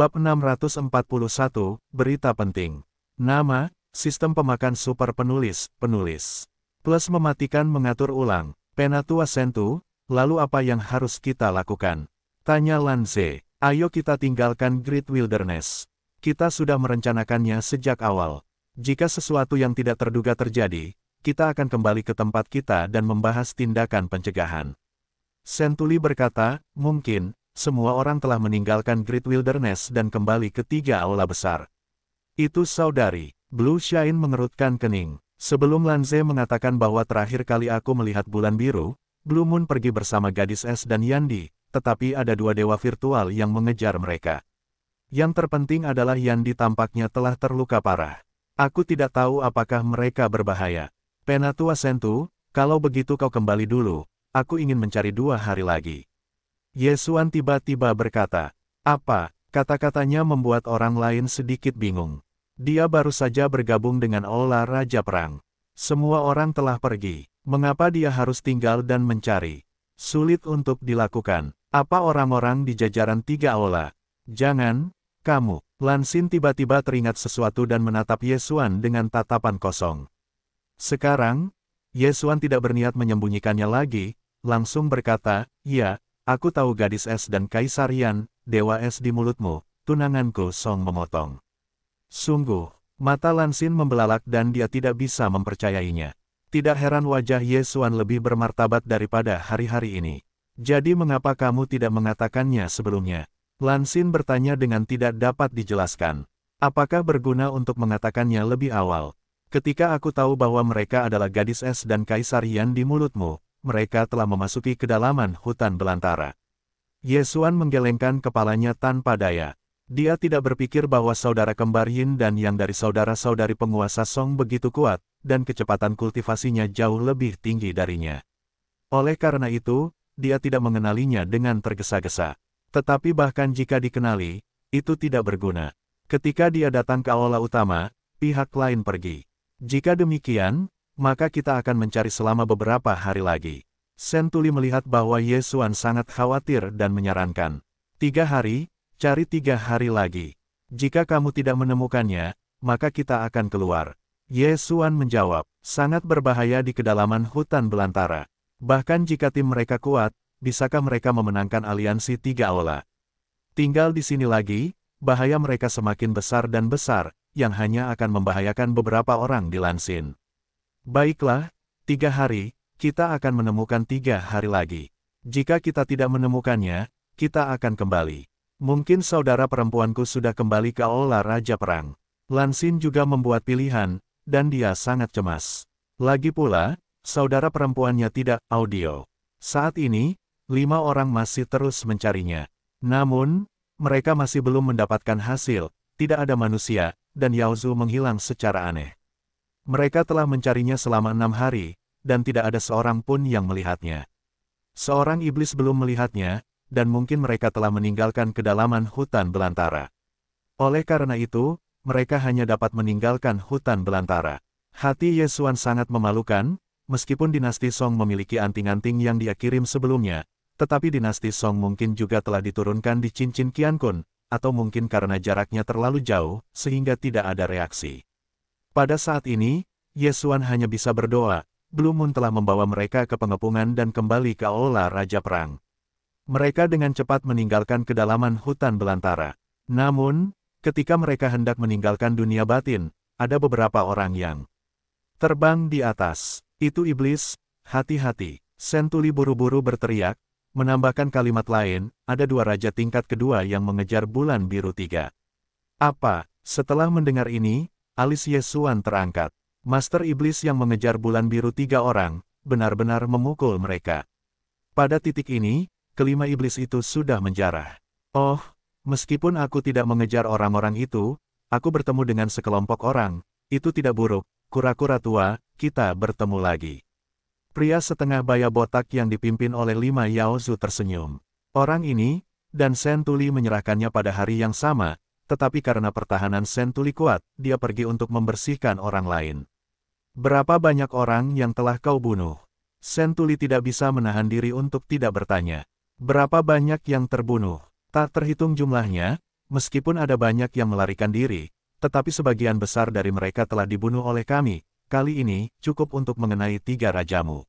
Bab 641, Berita Penting. Nama, Sistem Pemakan Super Penulis, Penulis. Plus mematikan mengatur ulang, Penatua Sentu, lalu apa yang harus kita lakukan? Tanya Lanze, ayo kita tinggalkan Great Wilderness. Kita sudah merencanakannya sejak awal. Jika sesuatu yang tidak terduga terjadi, kita akan kembali ke tempat kita dan membahas tindakan pencegahan. Sentuli berkata, mungkin, semua orang telah meninggalkan Great Wilderness dan kembali ke tiga aula besar. Itu saudari, Blue Shine mengerutkan kening. Sebelum Lanze mengatakan bahwa terakhir kali aku melihat bulan biru, Blue Moon pergi bersama gadis es dan Yandi, tetapi ada dua dewa virtual yang mengejar mereka. Yang terpenting adalah Yandi tampaknya telah terluka parah. Aku tidak tahu apakah mereka berbahaya. Penatua Sentu, kalau begitu kau kembali dulu, aku ingin mencari dua hari lagi. Yesuan tiba-tiba berkata, Apa? Kata-katanya membuat orang lain sedikit bingung. Dia baru saja bergabung dengan Ola Raja Perang. Semua orang telah pergi. Mengapa dia harus tinggal dan mencari? Sulit untuk dilakukan. Apa orang-orang di jajaran tiga Ola? Jangan, kamu. Lansin tiba-tiba teringat sesuatu dan menatap Yesuan dengan tatapan kosong. Sekarang, Yesuan tidak berniat menyembunyikannya lagi, langsung berkata, Ya, Aku tahu gadis es dan kaisarian, dewa es di mulutmu, tunanganku Song memotong. Sungguh, mata Lansin membelalak dan dia tidak bisa mempercayainya. Tidak heran wajah Yesuan lebih bermartabat daripada hari-hari ini. Jadi mengapa kamu tidak mengatakannya sebelumnya? Lansin bertanya dengan tidak dapat dijelaskan. Apakah berguna untuk mengatakannya lebih awal? Ketika aku tahu bahwa mereka adalah gadis es dan kaisarian di mulutmu, mereka telah memasuki kedalaman hutan belantara. Yesuan menggelengkan kepalanya tanpa daya. Dia tidak berpikir bahwa saudara kembar Yin dan Yang dari saudara-saudari penguasa Song begitu kuat, dan kecepatan kultivasinya jauh lebih tinggi darinya. Oleh karena itu, dia tidak mengenalinya dengan tergesa-gesa. Tetapi bahkan jika dikenali, itu tidak berguna. Ketika dia datang ke aula utama, pihak lain pergi. Jika demikian, maka kita akan mencari selama beberapa hari lagi. Sentuli melihat bahwa Yesuan sangat khawatir dan menyarankan, Tiga hari, cari tiga hari lagi. Jika kamu tidak menemukannya, maka kita akan keluar. Yesuan menjawab, sangat berbahaya di kedalaman hutan belantara. Bahkan jika tim mereka kuat, bisakah mereka memenangkan aliansi tiga aula? Tinggal di sini lagi, bahaya mereka semakin besar dan besar, yang hanya akan membahayakan beberapa orang di Lansin. Baiklah, tiga hari, kita akan menemukan tiga hari lagi. Jika kita tidak menemukannya, kita akan kembali. Mungkin saudara perempuanku sudah kembali ke Aula Raja Perang. Lansin juga membuat pilihan, dan dia sangat cemas. Lagi pula, saudara perempuannya tidak audio. Saat ini, lima orang masih terus mencarinya. Namun, mereka masih belum mendapatkan hasil, tidak ada manusia, dan Yaozu menghilang secara aneh. Mereka telah mencarinya selama enam hari, dan tidak ada seorang pun yang melihatnya. Seorang iblis belum melihatnya, dan mungkin mereka telah meninggalkan kedalaman hutan belantara. Oleh karena itu, mereka hanya dapat meninggalkan hutan belantara. Hati Yesuan sangat memalukan, meskipun dinasti Song memiliki anting-anting yang dia kirim sebelumnya, tetapi dinasti Song mungkin juga telah diturunkan di cincin Qiankun, atau mungkin karena jaraknya terlalu jauh, sehingga tidak ada reaksi. Pada saat ini, Yesuan hanya bisa berdoa, Blue Moon telah membawa mereka ke pengepungan dan kembali ke Aula Raja Perang. Mereka dengan cepat meninggalkan kedalaman hutan belantara. Namun, ketika mereka hendak meninggalkan dunia batin, ada beberapa orang yang terbang di atas. Itu iblis, hati-hati. Sentuli buru-buru berteriak, menambahkan kalimat lain, ada dua raja tingkat kedua yang mengejar bulan biru tiga. Apa? Setelah mendengar ini, Alis Yesuan terangkat. Master Iblis yang mengejar bulan biru tiga orang, benar-benar memukul mereka. Pada titik ini, kelima iblis itu sudah menjarah. Oh, meskipun aku tidak mengejar orang-orang itu, aku bertemu dengan sekelompok orang, itu tidak buruk, kura-kura tua, kita bertemu lagi. Pria setengah baya botak yang dipimpin oleh lima Yaozu tersenyum. Orang ini, dan Sentuli menyerahkannya pada hari yang sama, tetapi karena pertahanan Sentuli kuat, dia pergi untuk membersihkan orang lain. Berapa banyak orang yang telah kau bunuh? Sentuli tidak bisa menahan diri untuk tidak bertanya. Berapa banyak yang terbunuh? Tak terhitung jumlahnya, meskipun ada banyak yang melarikan diri, tetapi sebagian besar dari mereka telah dibunuh oleh kami, kali ini cukup untuk mengenai tiga rajamu.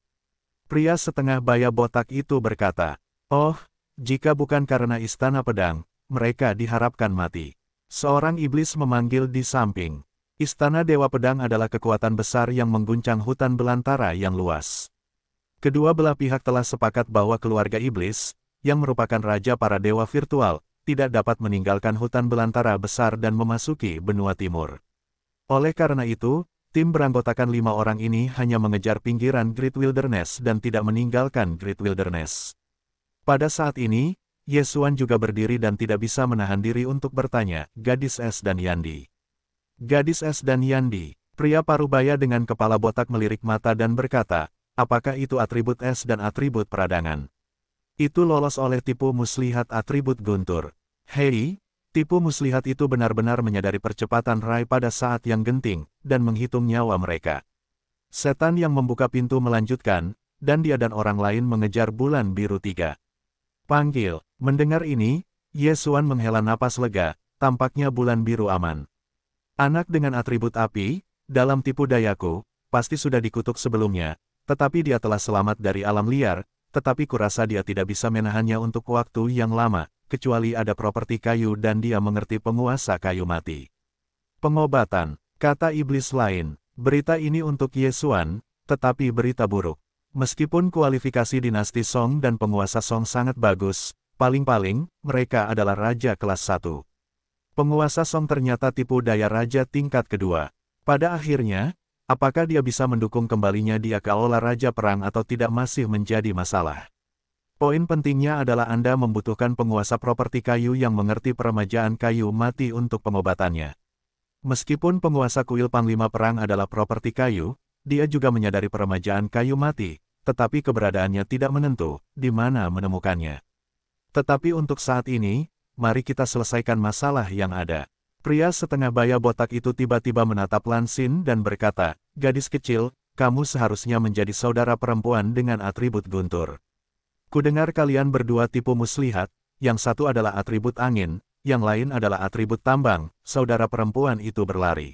Pria setengah baya botak itu berkata, Oh, jika bukan karena istana pedang, mereka diharapkan mati. Seorang iblis memanggil di samping. Istana Dewa Pedang adalah kekuatan besar yang mengguncang hutan belantara yang luas. Kedua belah pihak telah sepakat bahwa keluarga iblis, yang merupakan raja para dewa virtual, tidak dapat meninggalkan hutan belantara besar dan memasuki benua timur. Oleh karena itu, tim beranggotakan lima orang ini hanya mengejar pinggiran Great Wilderness dan tidak meninggalkan Great Wilderness. Pada saat ini, Yesuan juga berdiri dan tidak bisa menahan diri untuk bertanya, gadis S dan Yandi. Gadis S dan Yandi, pria parubaya dengan kepala botak melirik mata dan berkata, apakah itu atribut S dan atribut peradangan? Itu lolos oleh tipu muslihat atribut guntur. Hei, tipu muslihat itu benar-benar menyadari percepatan Rai pada saat yang genting, dan menghitung nyawa mereka. Setan yang membuka pintu melanjutkan, dan dia dan orang lain mengejar bulan biru tiga. Panggil. Mendengar ini, Yesuan menghela napas lega, tampaknya bulan biru aman. Anak dengan atribut api, dalam tipu dayaku, pasti sudah dikutuk sebelumnya, tetapi dia telah selamat dari alam liar, tetapi kurasa dia tidak bisa menahannya untuk waktu yang lama, kecuali ada properti kayu dan dia mengerti penguasa kayu mati. Pengobatan, kata iblis lain, berita ini untuk Yesuan, tetapi berita buruk. Meskipun kualifikasi dinasti Song dan penguasa Song sangat bagus, paling-paling, mereka adalah raja kelas 1. Penguasa Song ternyata tipu daya raja tingkat kedua. Pada akhirnya, apakah dia bisa mendukung kembalinya dia ke aula raja perang atau tidak masih menjadi masalah. Poin pentingnya adalah Anda membutuhkan penguasa properti kayu yang mengerti peremajaan kayu mati untuk pengobatannya. Meskipun penguasa kuil Panglima Perang adalah properti kayu, dia juga menyadari peremajaan kayu mati, tetapi keberadaannya tidak menentu di mana menemukannya. Tetapi untuk saat ini, mari kita selesaikan masalah yang ada. Pria setengah baya botak itu tiba-tiba menatap Lansin dan berkata, Gadis kecil, kamu seharusnya menjadi saudara perempuan dengan atribut guntur. Kudengar kalian berdua tipu muslihat, yang satu adalah atribut angin, yang lain adalah atribut tambang, saudara perempuan itu berlari.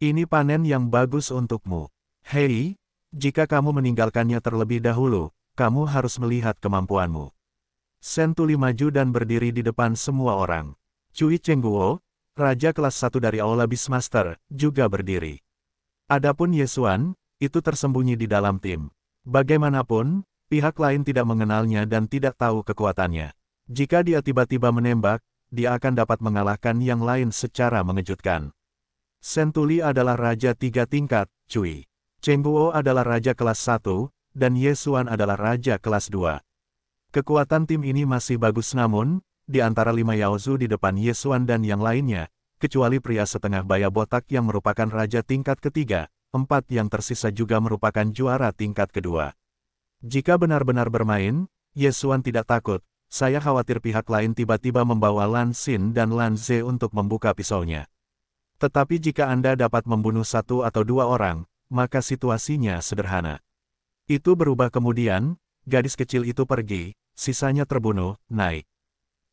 Ini panen yang bagus untukmu. Hei, jika kamu meninggalkannya terlebih dahulu, kamu harus melihat kemampuanmu. Sentuli maju dan berdiri di depan semua orang. Cui Chengguo, raja kelas satu dari Aula Beastmaster, juga berdiri. Adapun Yesuan, itu tersembunyi di dalam tim. Bagaimanapun, pihak lain tidak mengenalnya dan tidak tahu kekuatannya. Jika dia tiba-tiba menembak, dia akan dapat mengalahkan yang lain secara mengejutkan. Sentuli adalah raja tiga tingkat, Cui. Chengguo adalah raja kelas 1, dan Ye Xuan adalah raja kelas 2. Kekuatan tim ini masih bagus namun, di antara lima Yaozu di depan Ye Xuan dan yang lainnya, kecuali pria setengah baya botak yang merupakan raja tingkat ketiga, empat yang tersisa juga merupakan juara tingkat kedua. Jika benar-benar bermain, Yesuan tidak takut, saya khawatir pihak lain tiba-tiba membawa Lan Xin dan Lan Ze untuk membuka pisaunya. Tetapi jika Anda dapat membunuh satu atau dua orang, maka situasinya sederhana. Itu berubah kemudian, gadis kecil itu pergi, sisanya terbunuh, naik.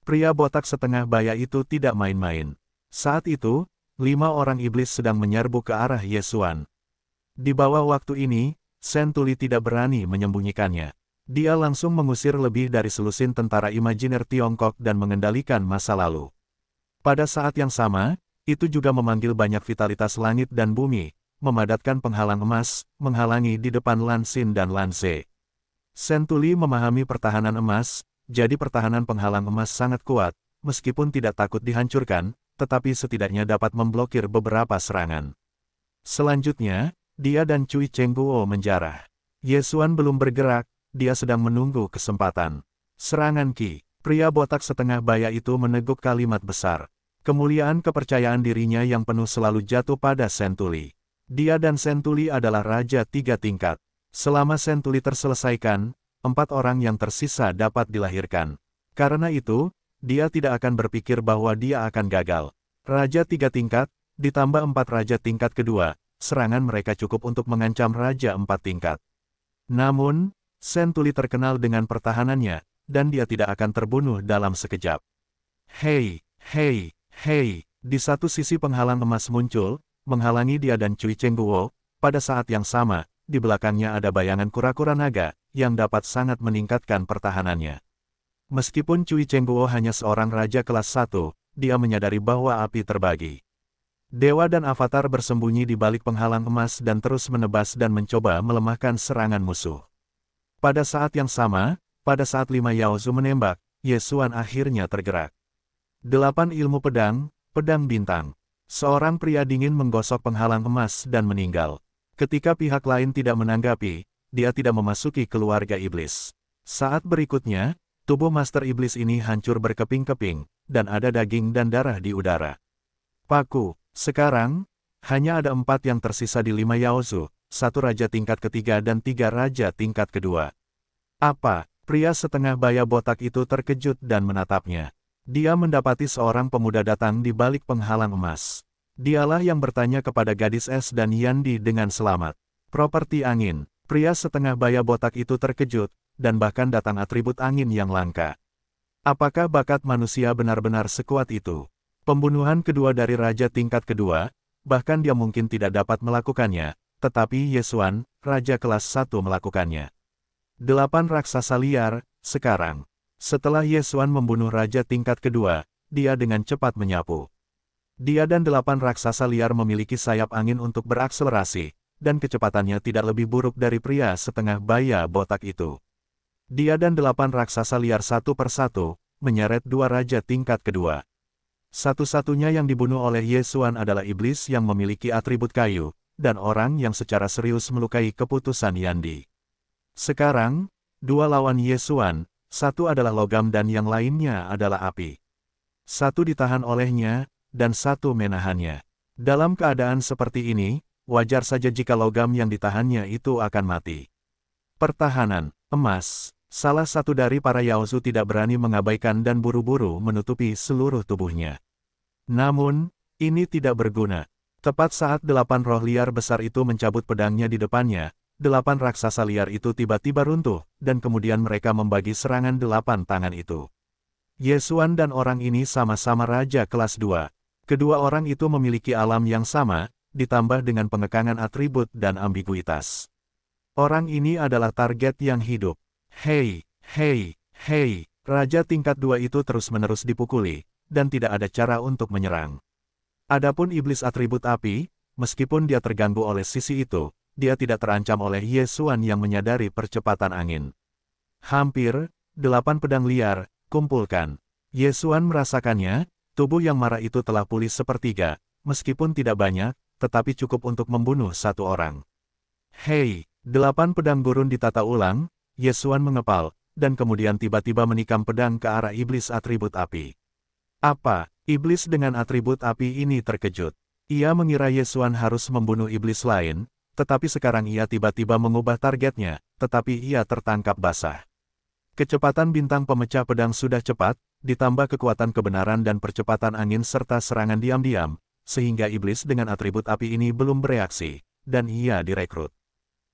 Pria botak setengah baya itu tidak main-main. Saat itu, lima orang iblis sedang menyerbu ke arah Yesuan. Di bawah waktu ini, Sentuli tidak berani menyembunyikannya. Dia langsung mengusir lebih dari selusin tentara imajiner Tiongkok dan mengendalikan masa lalu. Pada saat yang sama, itu juga memanggil banyak vitalitas langit dan bumi, memadatkan penghalang emas, menghalangi di depan Lansin dan Lanse. Sentuli memahami pertahanan emas, jadi pertahanan penghalang emas sangat kuat, meskipun tidak takut dihancurkan, tetapi setidaknya dapat memblokir beberapa serangan. Selanjutnya, dia dan Cui Chengguo menjarah. Yesuan belum bergerak, dia sedang menunggu kesempatan. Serangan Ki, pria botak setengah baya itu meneguk kalimat besar. Kemuliaan kepercayaan dirinya yang penuh selalu jatuh pada Sentuli. Dia dan Sentuli adalah raja tiga tingkat. Selama Sentuli terselesaikan, empat orang yang tersisa dapat dilahirkan. Karena itu, dia tidak akan berpikir bahwa dia akan gagal. Raja tiga tingkat, ditambah empat raja tingkat kedua, serangan mereka cukup untuk mengancam raja empat tingkat. Namun, Sentuli terkenal dengan pertahanannya, dan dia tidak akan terbunuh dalam sekejap. Hei, hei, hei, di satu sisi penghalang emas muncul, menghalangi dia dan Cui Guo, pada saat yang sama, di belakangnya ada bayangan kura-kura naga, yang dapat sangat meningkatkan pertahanannya. Meskipun Cui Guo hanya seorang raja kelas satu, dia menyadari bahwa api terbagi. Dewa dan Avatar bersembunyi di balik penghalang emas dan terus menebas dan mencoba melemahkan serangan musuh. Pada saat yang sama, pada saat lima Yaozu menembak, Yesuan akhirnya tergerak. Delapan ilmu pedang, pedang bintang, Seorang pria dingin menggosok penghalang emas dan meninggal. Ketika pihak lain tidak menanggapi, dia tidak memasuki keluarga iblis. Saat berikutnya, tubuh Master Iblis ini hancur berkeping-keping, dan ada daging dan darah di udara. Paku, sekarang, hanya ada empat yang tersisa di lima Yaozu, satu raja tingkat ketiga dan tiga raja tingkat kedua. Apa, pria setengah baya botak itu terkejut dan menatapnya. Dia mendapati seorang pemuda datang di balik penghalang emas. Dialah yang bertanya kepada gadis es dan Yandi dengan selamat. Properti angin, pria setengah baya botak itu terkejut, dan bahkan datang atribut angin yang langka. Apakah bakat manusia benar-benar sekuat itu? Pembunuhan kedua dari Raja tingkat kedua, bahkan dia mungkin tidak dapat melakukannya, tetapi Yesuan, Raja kelas satu melakukannya. Delapan raksasa liar, sekarang. Setelah Yesuan membunuh raja tingkat kedua, dia dengan cepat menyapu. Dia dan delapan raksasa liar memiliki sayap angin untuk berakselerasi, dan kecepatannya tidak lebih buruk dari pria setengah baya botak itu. Dia dan delapan raksasa liar satu persatu, menyeret dua raja tingkat kedua. Satu-satunya yang dibunuh oleh Yesuan adalah iblis yang memiliki atribut kayu, dan orang yang secara serius melukai keputusan Yandi. Sekarang, dua lawan Yesuan, satu adalah logam dan yang lainnya adalah api. Satu ditahan olehnya, dan satu menahannya. Dalam keadaan seperti ini, wajar saja jika logam yang ditahannya itu akan mati. Pertahanan, emas, salah satu dari para Yaozu tidak berani mengabaikan dan buru-buru menutupi seluruh tubuhnya. Namun, ini tidak berguna. Tepat saat delapan roh liar besar itu mencabut pedangnya di depannya, delapan raksasa liar itu tiba-tiba runtuh, dan kemudian mereka membagi serangan delapan tangan itu. Yesuan dan orang ini sama-sama raja kelas dua. Kedua orang itu memiliki alam yang sama, ditambah dengan pengekangan atribut dan ambiguitas. Orang ini adalah target yang hidup. Hei, hei, hei, raja tingkat dua itu terus-menerus dipukuli, dan tidak ada cara untuk menyerang. Adapun iblis atribut api, meskipun dia terganggu oleh sisi itu, dia tidak terancam oleh Yesuan yang menyadari percepatan angin. Hampir, delapan pedang liar, kumpulkan. Yesuan merasakannya, tubuh yang marah itu telah pulih sepertiga, meskipun tidak banyak, tetapi cukup untuk membunuh satu orang. Hei, delapan pedang gurun ditata ulang, Yesuan mengepal, dan kemudian tiba-tiba menikam pedang ke arah iblis atribut api. Apa, iblis dengan atribut api ini terkejut. Ia mengira Yesuan harus membunuh iblis lain, tetapi sekarang ia tiba-tiba mengubah targetnya, tetapi ia tertangkap basah. Kecepatan bintang pemecah pedang sudah cepat, ditambah kekuatan kebenaran dan percepatan angin serta serangan diam-diam, sehingga iblis dengan atribut api ini belum bereaksi, dan ia direkrut.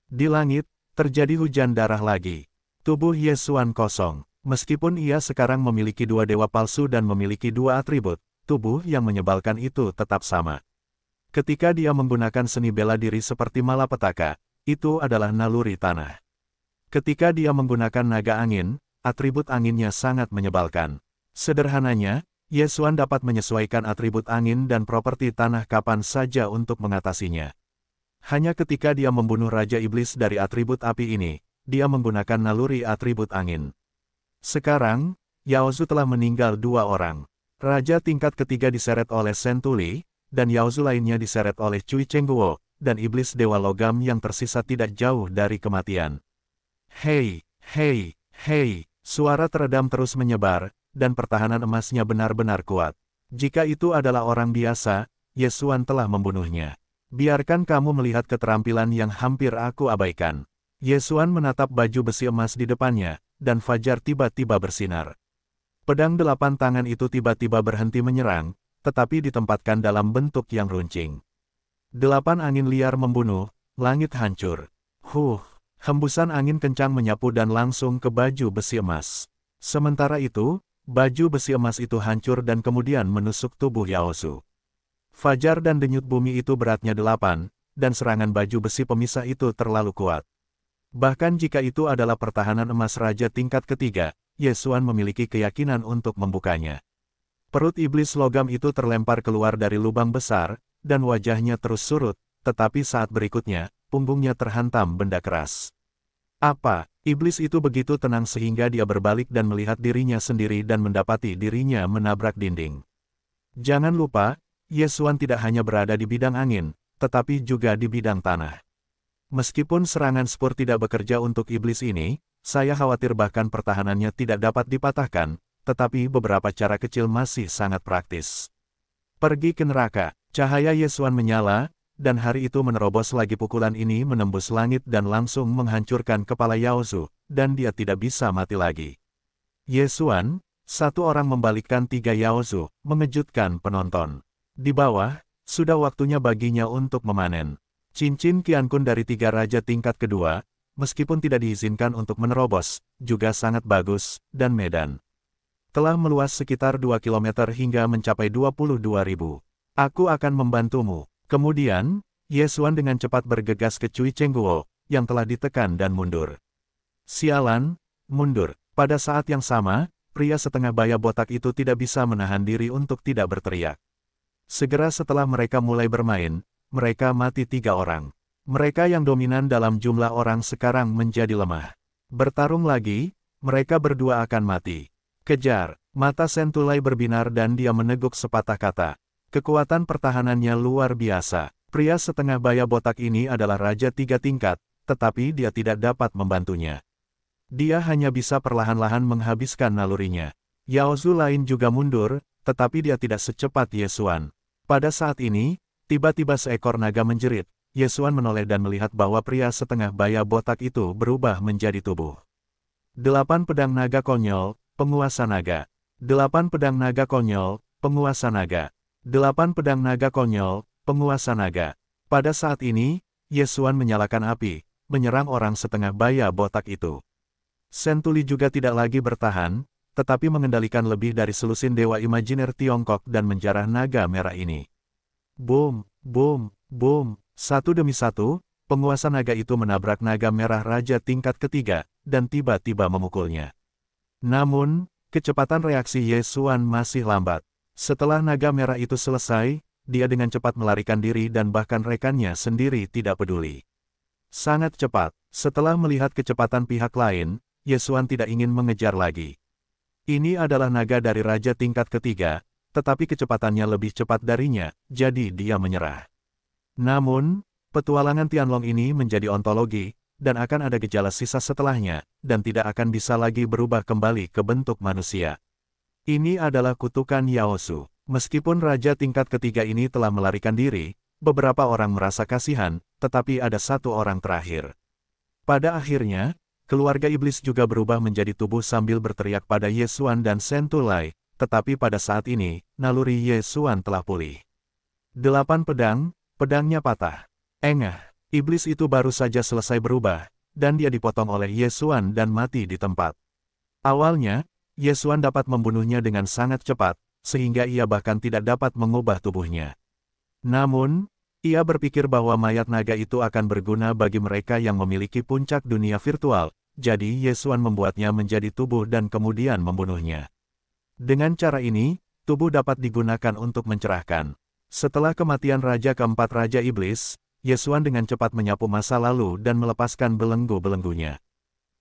Di langit, terjadi hujan darah lagi. Tubuh Yesuan kosong. Meskipun ia sekarang memiliki dua dewa palsu dan memiliki dua atribut, tubuh yang menyebalkan itu tetap sama. Ketika dia menggunakan seni bela diri seperti malapetaka, itu adalah naluri tanah. Ketika dia menggunakan naga angin, atribut anginnya sangat menyebalkan. Sederhananya, Yesuan dapat menyesuaikan atribut angin dan properti tanah kapan saja untuk mengatasinya. Hanya ketika dia membunuh Raja Iblis dari atribut api ini, dia menggunakan naluri atribut angin. Sekarang, Yaozu telah meninggal dua orang. Raja tingkat ketiga diseret oleh Sentuli, dan Yaozu lainnya diseret oleh Cui Chengguo, dan iblis Dewa Logam yang tersisa tidak jauh dari kematian. Hei, hei, hei, suara teredam terus menyebar, dan pertahanan emasnya benar-benar kuat. Jika itu adalah orang biasa, Yesuan telah membunuhnya. Biarkan kamu melihat keterampilan yang hampir aku abaikan. Yesuan menatap baju besi emas di depannya, dan fajar tiba-tiba bersinar. Pedang delapan tangan itu tiba-tiba berhenti menyerang, tetapi ditempatkan dalam bentuk yang runcing. Delapan angin liar membunuh, langit hancur. Huh, hembusan angin kencang menyapu dan langsung ke baju besi emas. Sementara itu, baju besi emas itu hancur dan kemudian menusuk tubuh Yaosu. Fajar dan denyut bumi itu beratnya delapan, dan serangan baju besi pemisah itu terlalu kuat. Bahkan jika itu adalah pertahanan emas raja tingkat ketiga, Yesuan memiliki keyakinan untuk membukanya. Perut iblis logam itu terlempar keluar dari lubang besar, dan wajahnya terus surut, tetapi saat berikutnya, punggungnya terhantam benda keras. Apa, iblis itu begitu tenang sehingga dia berbalik dan melihat dirinya sendiri dan mendapati dirinya menabrak dinding. Jangan lupa, Yesuan tidak hanya berada di bidang angin, tetapi juga di bidang tanah. Meskipun serangan spur tidak bekerja untuk iblis ini, saya khawatir bahkan pertahanannya tidak dapat dipatahkan, tetapi beberapa cara kecil masih sangat praktis. Pergi ke neraka, cahaya Yesuan menyala, dan hari itu menerobos lagi pukulan ini menembus langit dan langsung menghancurkan kepala Yaozu, dan dia tidak bisa mati lagi. Yesuan, satu orang membalikkan tiga Yaozu, mengejutkan penonton. Di bawah, sudah waktunya baginya untuk memanen. Cincin Kiankun dari tiga raja tingkat kedua, meskipun tidak diizinkan untuk menerobos, juga sangat bagus, dan medan telah meluas sekitar 2 km hingga mencapai 22 ribu. Aku akan membantumu. Kemudian, Yesuan dengan cepat bergegas ke Cui Chengguo, yang telah ditekan dan mundur. Sialan, mundur. Pada saat yang sama, pria setengah baya botak itu tidak bisa menahan diri untuk tidak berteriak. Segera setelah mereka mulai bermain, mereka mati tiga orang. Mereka yang dominan dalam jumlah orang sekarang menjadi lemah. Bertarung lagi, mereka berdua akan mati. Kejar, mata Sentulai berbinar dan dia meneguk sepatah kata. Kekuatan pertahanannya luar biasa. Pria setengah baya botak ini adalah raja tiga tingkat, tetapi dia tidak dapat membantunya. Dia hanya bisa perlahan-lahan menghabiskan nalurinya. Yaozu lain juga mundur, tetapi dia tidak secepat Yesuan. Pada saat ini, tiba-tiba seekor naga menjerit. Yesuan menoleh dan melihat bahwa pria setengah baya botak itu berubah menjadi tubuh. Delapan pedang naga konyol, penguasa naga. Delapan pedang naga konyol, penguasa naga. Delapan pedang naga konyol, penguasa naga. Pada saat ini, Yesuan menyalakan api, menyerang orang setengah baya botak itu. Sentuli juga tidak lagi bertahan, tetapi mengendalikan lebih dari selusin dewa imajiner Tiongkok dan menjarah naga merah ini. Boom, boom, boom, satu demi satu, penguasa naga itu menabrak naga merah raja tingkat ketiga, dan tiba-tiba memukulnya. Namun, kecepatan reaksi Yesuan masih lambat. Setelah naga merah itu selesai, dia dengan cepat melarikan diri dan bahkan rekannya sendiri tidak peduli. Sangat cepat, setelah melihat kecepatan pihak lain, Yesuan tidak ingin mengejar lagi. Ini adalah naga dari raja tingkat ketiga, tetapi kecepatannya lebih cepat darinya, jadi dia menyerah. Namun, petualangan Tianlong ini menjadi ontologi, dan akan ada gejala sisa setelahnya, dan tidak akan bisa lagi berubah kembali ke bentuk manusia. Ini adalah kutukan Yaosu. Meskipun raja tingkat ketiga ini telah melarikan diri, beberapa orang merasa kasihan, tetapi ada satu orang terakhir. Pada akhirnya, keluarga iblis juga berubah menjadi tubuh sambil berteriak pada Yesuan dan Sentulai, tetapi pada saat ini, naluri Yesuan telah pulih. Delapan pedang, pedangnya patah. Engah. Iblis itu baru saja selesai berubah, dan dia dipotong oleh Yesuan dan mati di tempat. Awalnya, Yesuan dapat membunuhnya dengan sangat cepat, sehingga ia bahkan tidak dapat mengubah tubuhnya. Namun, ia berpikir bahwa mayat naga itu akan berguna bagi mereka yang memiliki puncak dunia virtual, jadi Yesuan membuatnya menjadi tubuh dan kemudian membunuhnya. Dengan cara ini, tubuh dapat digunakan untuk mencerahkan. Setelah kematian Raja keempat Raja Iblis, Yesuan dengan cepat menyapu masa lalu dan melepaskan belenggu-belenggunya.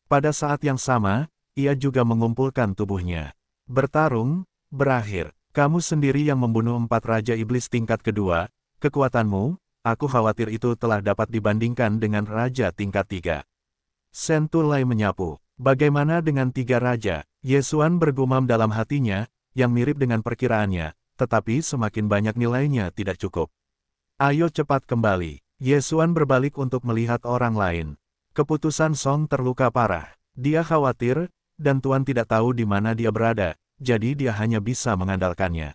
Pada saat yang sama, ia juga mengumpulkan tubuhnya. Bertarung, berakhir. Kamu sendiri yang membunuh empat raja iblis tingkat kedua, kekuatanmu, aku khawatir itu telah dapat dibandingkan dengan raja tingkat tiga. Sentulai menyapu. Bagaimana dengan tiga raja? Yesuan bergumam dalam hatinya, yang mirip dengan perkiraannya, tetapi semakin banyak nilainya tidak cukup. Ayo cepat kembali. Yesuan berbalik untuk melihat orang lain. Keputusan Song terluka parah. Dia khawatir, dan Tuan tidak tahu di mana dia berada, jadi dia hanya bisa mengandalkannya.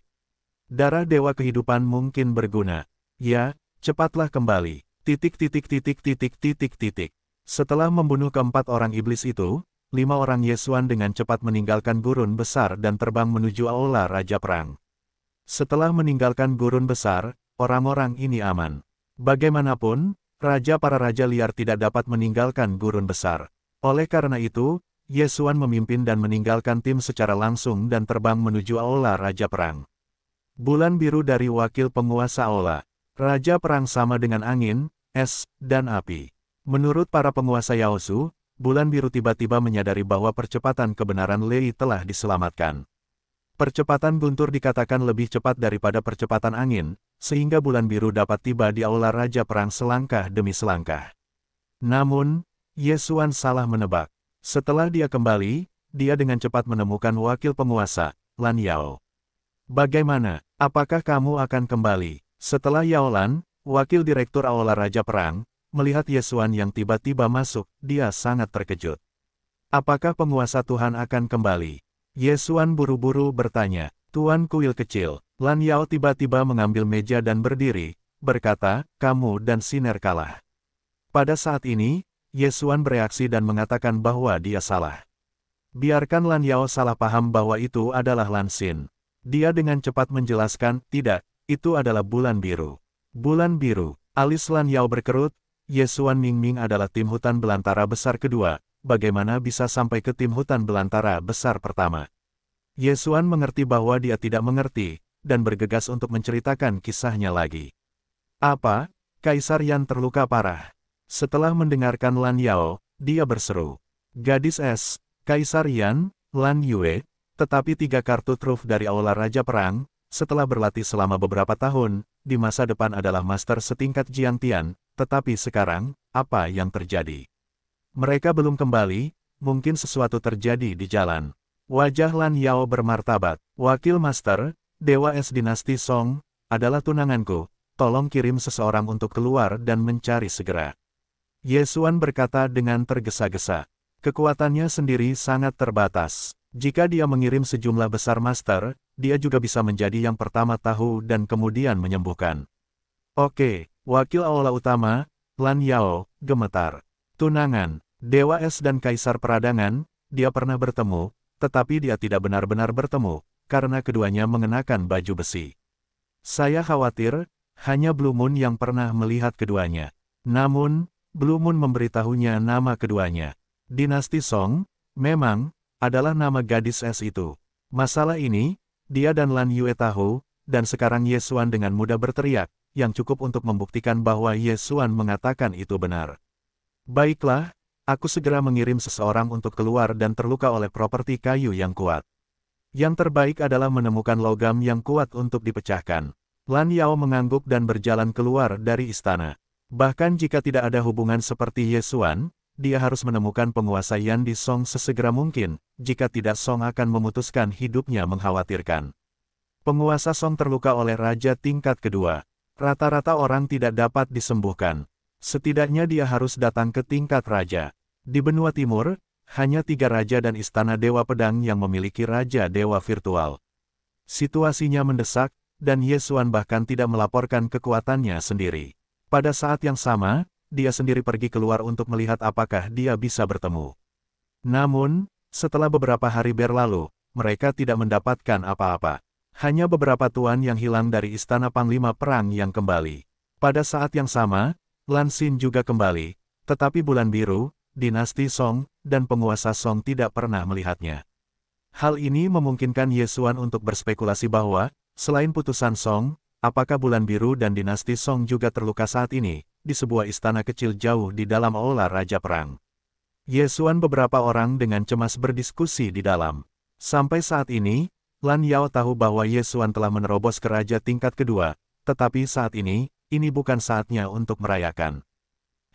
Darah dewa kehidupan mungkin berguna. Ya, cepatlah kembali. Titik titik titik titik titik titik. Setelah membunuh keempat orang iblis itu, lima orang Yesuan dengan cepat meninggalkan gurun besar dan terbang menuju aula Raja Perang. Setelah meninggalkan gurun besar, orang-orang ini aman. Bagaimanapun, Raja para raja liar tidak dapat meninggalkan gurun besar. Oleh karena itu, Yesuan memimpin dan meninggalkan tim secara langsung dan terbang menuju Aula Raja Perang. Bulan biru dari wakil penguasa Aula, Raja Perang sama dengan angin, es, dan api. Menurut para penguasa Yaosu, bulan biru tiba-tiba menyadari bahwa percepatan kebenaran Lei telah diselamatkan. Percepatan guntur dikatakan lebih cepat daripada percepatan angin, sehingga bulan biru dapat tiba di aula Raja Perang selangkah demi selangkah. Namun, Yesuan salah menebak. Setelah dia kembali, dia dengan cepat menemukan wakil penguasa, Lan Yao. Bagaimana, apakah kamu akan kembali? Setelah Yao Lan, wakil direktur aula Raja Perang, melihat Yesuan yang tiba-tiba masuk, dia sangat terkejut. Apakah penguasa Tuhan akan kembali? Yesuan buru-buru bertanya, Tuan Kuil kecil, Lan Yao tiba-tiba mengambil meja dan berdiri, berkata, kamu dan Siner kalah. Pada saat ini, Yesuan bereaksi dan mengatakan bahwa dia salah. Biarkan Lan Yao salah paham bahwa itu adalah Lan Xin. Dia dengan cepat menjelaskan, tidak, itu adalah bulan biru. Bulan biru, alis Lan Yao berkerut, Yesuan Ming adalah tim hutan belantara besar kedua, bagaimana bisa sampai ke tim hutan belantara besar pertama? Yesuan mengerti bahwa dia tidak mengerti, dan bergegas untuk menceritakan kisahnya lagi. Apa? Kaisar Yan terluka parah. Setelah mendengarkan Lan Yao, dia berseru. Gadis es, Kaisar Yan, Lan Yue, tetapi tiga kartu truf dari Aula Raja Perang, setelah berlatih selama beberapa tahun, di masa depan adalah master setingkat Jiang Tian. tetapi sekarang, apa yang terjadi? Mereka belum kembali, mungkin sesuatu terjadi di jalan. Wajah Lan Yao bermartabat. Wakil Master, Dewa Es Dinasti Song, adalah tunanganku. Tolong kirim seseorang untuk keluar dan mencari segera. Yesuan berkata dengan tergesa-gesa. Kekuatannya sendiri sangat terbatas. Jika dia mengirim sejumlah besar master, dia juga bisa menjadi yang pertama tahu dan kemudian menyembuhkan. Oke, Wakil Aula Utama, Lan Yao, gemetar. Tunangan, Dewa Es dan Kaisar Peradangan, dia pernah bertemu, tetapi dia tidak benar-benar bertemu, karena keduanya mengenakan baju besi. Saya khawatir, hanya Blue Moon yang pernah melihat keduanya. Namun, Blue Moon memberitahunya nama keduanya. Dinasti Song, memang, adalah nama gadis es itu. Masalah ini, dia dan Lan Yue tahu, dan sekarang Yesuan dengan mudah berteriak, yang cukup untuk membuktikan bahwa Yesuan mengatakan itu benar. Baiklah, Aku segera mengirim seseorang untuk keluar dan terluka oleh properti kayu yang kuat. Yang terbaik adalah menemukan logam yang kuat untuk dipecahkan. Lan Yao mengangguk dan berjalan keluar dari istana. Bahkan jika tidak ada hubungan seperti Yesuan, dia harus menemukan penguasa Yan di Song sesegera mungkin, jika tidak Song akan memutuskan hidupnya mengkhawatirkan. Penguasa Song terluka oleh Raja tingkat kedua. Rata-rata orang tidak dapat disembuhkan. Setidaknya dia harus datang ke tingkat raja. Di benua timur, hanya tiga raja dan istana Dewa Pedang yang memiliki raja dewa virtual. Situasinya mendesak, dan Yesuan bahkan tidak melaporkan kekuatannya sendiri. Pada saat yang sama, dia sendiri pergi keluar untuk melihat apakah dia bisa bertemu. Namun, setelah beberapa hari berlalu, mereka tidak mendapatkan apa-apa. Hanya beberapa tuan yang hilang dari istana Panglima Perang yang kembali. Pada saat yang sama, Lansin juga kembali, tetapi bulan biru, dinasti Song, dan penguasa Song tidak pernah melihatnya. Hal ini memungkinkan Yesuan untuk berspekulasi bahwa, selain putusan Song, apakah bulan biru dan dinasti Song juga terluka saat ini, di sebuah istana kecil jauh di dalam aula Raja Perang. Yesuan beberapa orang dengan cemas berdiskusi di dalam. Sampai saat ini, Lan Yao tahu bahwa Yesuan telah menerobos ke Raja tingkat kedua, tetapi saat ini, ini bukan saatnya untuk merayakan.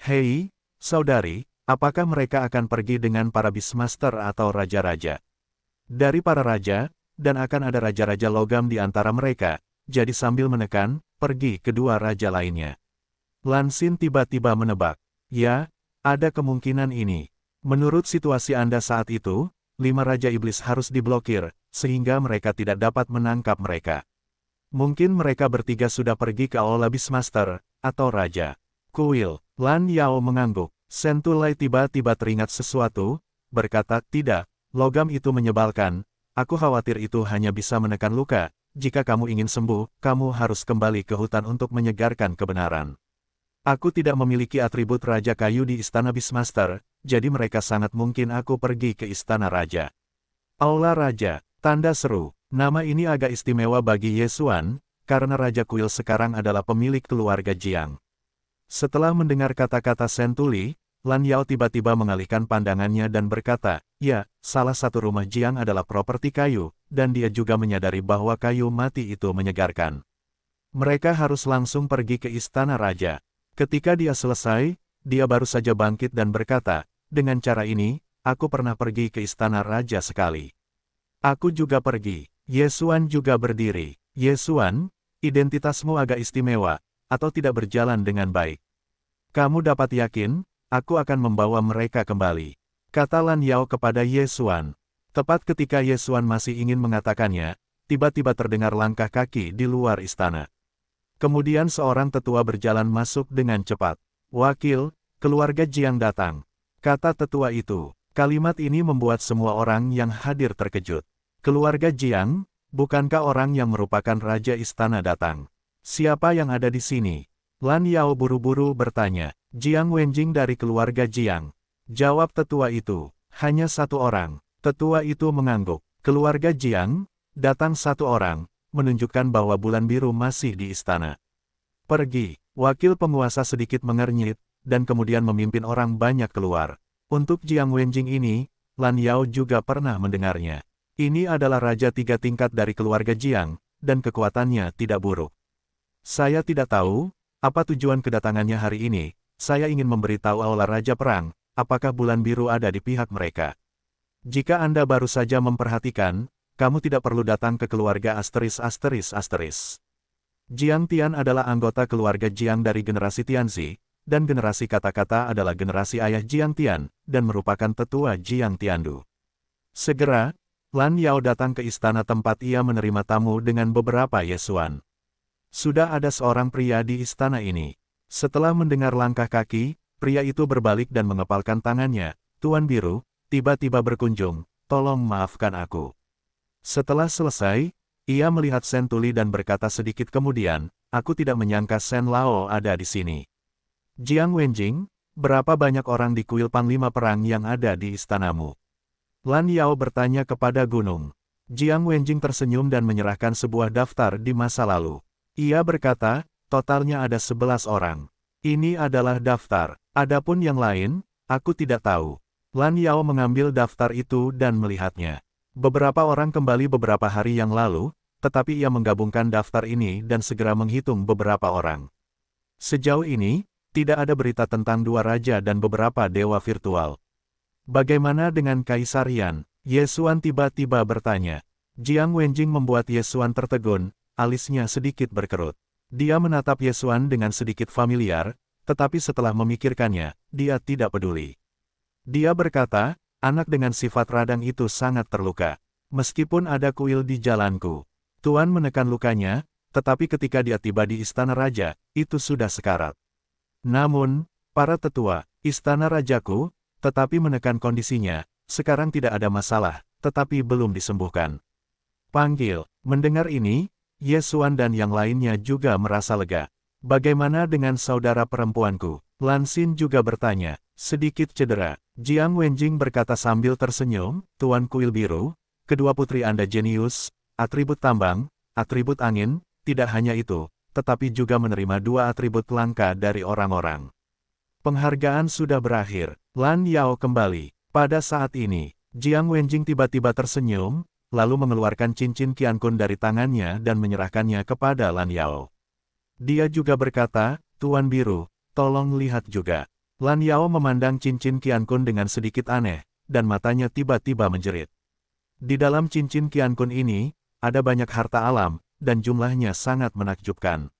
Hei, saudari, apakah mereka akan pergi dengan para bismaster atau raja-raja? Dari para raja, dan akan ada raja-raja logam di antara mereka, jadi sambil menekan, pergi kedua raja lainnya. Lansin tiba-tiba menebak, ya, ada kemungkinan ini. Menurut situasi Anda saat itu, lima raja iblis harus diblokir, sehingga mereka tidak dapat menangkap mereka. Mungkin mereka bertiga sudah pergi ke Aula Bismaster, atau Raja. Kuil, Lan Yao mengangguk. Sentulai tiba-tiba teringat sesuatu, berkata, tidak, logam itu menyebalkan, aku khawatir itu hanya bisa menekan luka, jika kamu ingin sembuh, kamu harus kembali ke hutan untuk menyegarkan kebenaran. Aku tidak memiliki atribut Raja Kayu di Istana Bismaster, jadi mereka sangat mungkin aku pergi ke Istana Raja. Aula Raja, tanda seru, Nama ini agak istimewa bagi Yesuan, karena Raja Kuil sekarang adalah pemilik keluarga Jiang. Setelah mendengar kata-kata Sentuli, Lan Yao tiba-tiba mengalihkan pandangannya dan berkata, ya, salah satu rumah Jiang adalah properti kayu, dan dia juga menyadari bahwa kayu mati itu menyegarkan. Mereka harus langsung pergi ke istana raja. Ketika dia selesai, dia baru saja bangkit dan berkata, dengan cara ini, aku pernah pergi ke istana raja sekali. Aku juga pergi. Yesuan juga berdiri. Yesuan, identitasmu agak istimewa, atau tidak berjalan dengan baik. Kamu dapat yakin, aku akan membawa mereka kembali. Kata Lan Yao kepada Yesuan. Tepat ketika Yesuan masih ingin mengatakannya, tiba-tiba terdengar langkah kaki di luar istana. Kemudian seorang tetua berjalan masuk dengan cepat. Wakil, keluarga Jiang datang. Kata tetua itu, kalimat ini membuat semua orang yang hadir terkejut. Keluarga Jiang, bukankah orang yang merupakan Raja Istana datang? Siapa yang ada di sini? Lan Yao buru-buru bertanya. Jiang Wenjing dari keluarga Jiang. Jawab tetua itu, hanya satu orang. Tetua itu mengangguk. Keluarga Jiang, datang satu orang, menunjukkan bahwa bulan biru masih di istana. Pergi, wakil penguasa sedikit mengernyit, dan kemudian memimpin orang banyak keluar. Untuk Jiang Wenjing ini, Lan Yao juga pernah mendengarnya. Ini adalah raja tiga tingkat dari keluarga Jiang, dan kekuatannya tidak buruk. Saya tidak tahu, apa tujuan kedatangannya hari ini, saya ingin memberitahu Aula Raja Perang, apakah bulan biru ada di pihak mereka. Jika Anda baru saja memperhatikan, kamu tidak perlu datang ke keluarga asteris asteris asteris. Jiang Tian adalah anggota keluarga Jiang dari generasi Tianzi, dan generasi kata-kata adalah generasi ayah Jiang Tian, dan merupakan tetua Jiang Tiandu. Segera, Lan Yao datang ke istana tempat ia menerima tamu dengan beberapa Yesuan. Sudah ada seorang pria di istana ini. Setelah mendengar langkah kaki, pria itu berbalik dan mengepalkan tangannya. Tuan Biru, tiba-tiba berkunjung, tolong maafkan aku. Setelah selesai, ia melihat Sen Tuli dan berkata sedikit kemudian, aku tidak menyangka Sen Lao ada di sini. Jiang Wenjing, berapa banyak orang di kuil Panglima Perang yang ada di istanamu? Lan Yao bertanya kepada gunung. Jiang Wenjing tersenyum dan menyerahkan sebuah daftar di masa lalu. Ia berkata, totalnya ada 11 orang. Ini adalah daftar. Adapun yang lain, aku tidak tahu. Lan Yao mengambil daftar itu dan melihatnya. Beberapa orang kembali beberapa hari yang lalu, tetapi ia menggabungkan daftar ini dan segera menghitung beberapa orang. Sejauh ini, tidak ada berita tentang dua raja dan beberapa dewa virtual. Bagaimana dengan Kaisar Yan? Yesuan tiba-tiba bertanya. Jiang Wenjing membuat Yesuan tertegun, alisnya sedikit berkerut. Dia menatap Yesuan dengan sedikit familiar, tetapi setelah memikirkannya, dia tidak peduli. Dia berkata, anak dengan sifat radang itu sangat terluka. Meskipun ada kuil di jalanku, Tuan menekan lukanya, tetapi ketika dia tiba di istana raja, itu sudah sekarat. Namun, para tetua, istana rajaku, tetapi menekan kondisinya, sekarang tidak ada masalah, tetapi belum disembuhkan. Panggil, mendengar ini, Yesuan dan yang lainnya juga merasa lega. Bagaimana dengan saudara perempuanku? Lansin juga bertanya, sedikit cedera. Jiang Wenjing berkata sambil tersenyum, Tuan Kuil Biru, kedua putri Anda jenius, atribut tambang, atribut angin, tidak hanya itu, tetapi juga menerima dua atribut langka dari orang-orang. Penghargaan sudah berakhir, Lan Yao kembali. Pada saat ini, Jiang Wenjing tiba-tiba tersenyum, lalu mengeluarkan cincin Qian Kun dari tangannya dan menyerahkannya kepada Lan Yao. Dia juga berkata, Tuan Biru, tolong lihat juga. Lan Yao memandang cincin Qian Kun dengan sedikit aneh, dan matanya tiba-tiba menjerit. Di dalam cincin Qian Kun ini, ada banyak harta alam, dan jumlahnya sangat menakjubkan.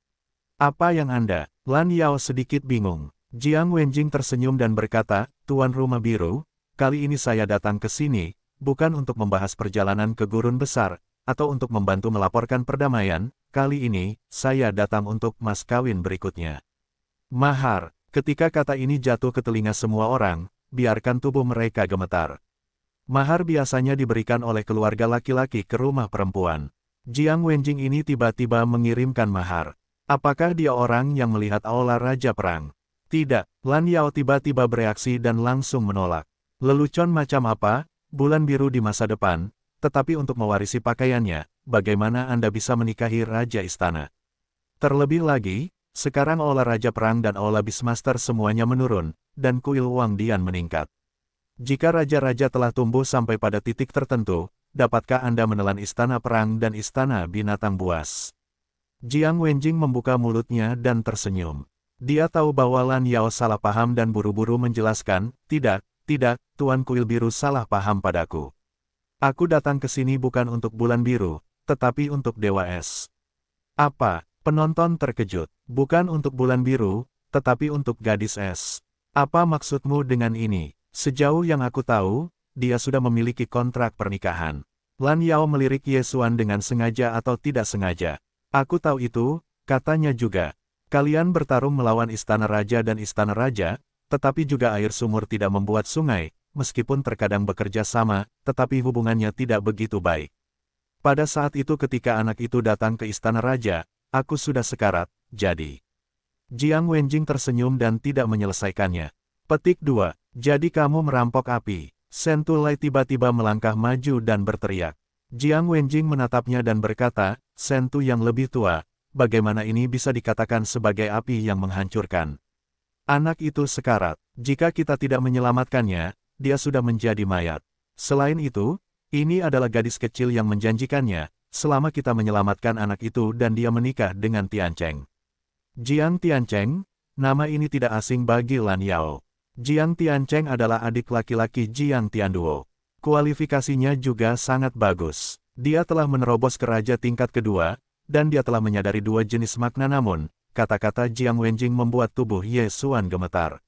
Apa yang Anda? Lan Yao sedikit bingung. Jiang Wenjing tersenyum dan berkata, Tuan Rumah Biru, kali ini saya datang ke sini, bukan untuk membahas perjalanan ke gurun besar, atau untuk membantu melaporkan perdamaian, kali ini, saya datang untuk mas kawin berikutnya. Mahar, ketika kata ini jatuh ke telinga semua orang, biarkan tubuh mereka gemetar. Mahar biasanya diberikan oleh keluarga laki-laki ke rumah perempuan. Jiang Wenjing ini tiba-tiba mengirimkan mahar. Apakah dia orang yang melihat aula Raja Perang? Tidak, Lan Yao tiba-tiba bereaksi dan langsung menolak. Lelucon macam apa, bulan biru di masa depan, tetapi untuk mewarisi pakaiannya, bagaimana Anda bisa menikahi Raja Istana? Terlebih lagi, sekarang olah Raja Perang dan olah Bismaster semuanya menurun, dan kuil Wang Dian meningkat. Jika raja-raja telah tumbuh sampai pada titik tertentu, dapatkah Anda menelan Istana Perang dan Istana Binatang Buas? Jiang Wenjing membuka mulutnya dan tersenyum. Dia tahu bahwa Lan Yao salah paham dan buru-buru menjelaskan, tidak, tidak, Tuan Kuil Biru salah paham padaku. Aku datang ke sini bukan untuk bulan biru, tetapi untuk Dewa Es. Apa? Penonton terkejut. Bukan untuk bulan biru, tetapi untuk gadis es. Apa maksudmu dengan ini? Sejauh yang aku tahu, dia sudah memiliki kontrak pernikahan. Lan Yao melirik Yesuan dengan sengaja atau tidak sengaja. Aku tahu itu, katanya juga. Kalian bertarung melawan istana raja dan istana raja, tetapi juga air sumur tidak membuat sungai, meskipun terkadang bekerja sama, tetapi hubungannya tidak begitu baik. Pada saat itu ketika anak itu datang ke istana raja, aku sudah sekarat, jadi. Jiang Wenjing tersenyum dan tidak menyelesaikannya. Petik 2. Jadi kamu merampok api. Sentulai tiba-tiba melangkah maju dan berteriak. Jiang Wenjing menatapnya dan berkata, Sentu yang lebih tua, bagaimana ini bisa dikatakan sebagai api yang menghancurkan? Anak itu sekarat, jika kita tidak menyelamatkannya, dia sudah menjadi mayat. Selain itu, ini adalah gadis kecil yang menjanjikannya, selama kita menyelamatkan anak itu dan dia menikah dengan Tiancheng. Jiang Tiancheng, nama ini tidak asing bagi Lan Yao. Jiang Tiancheng adalah adik laki-laki Jiang Tian Duo. Kualifikasinya juga sangat bagus. Dia telah menerobos ke raja tingkat kedua, dan dia telah menyadari dua jenis makna namun, kata-kata Jiang Wenjing membuat tubuh Ye Xuan gemetar.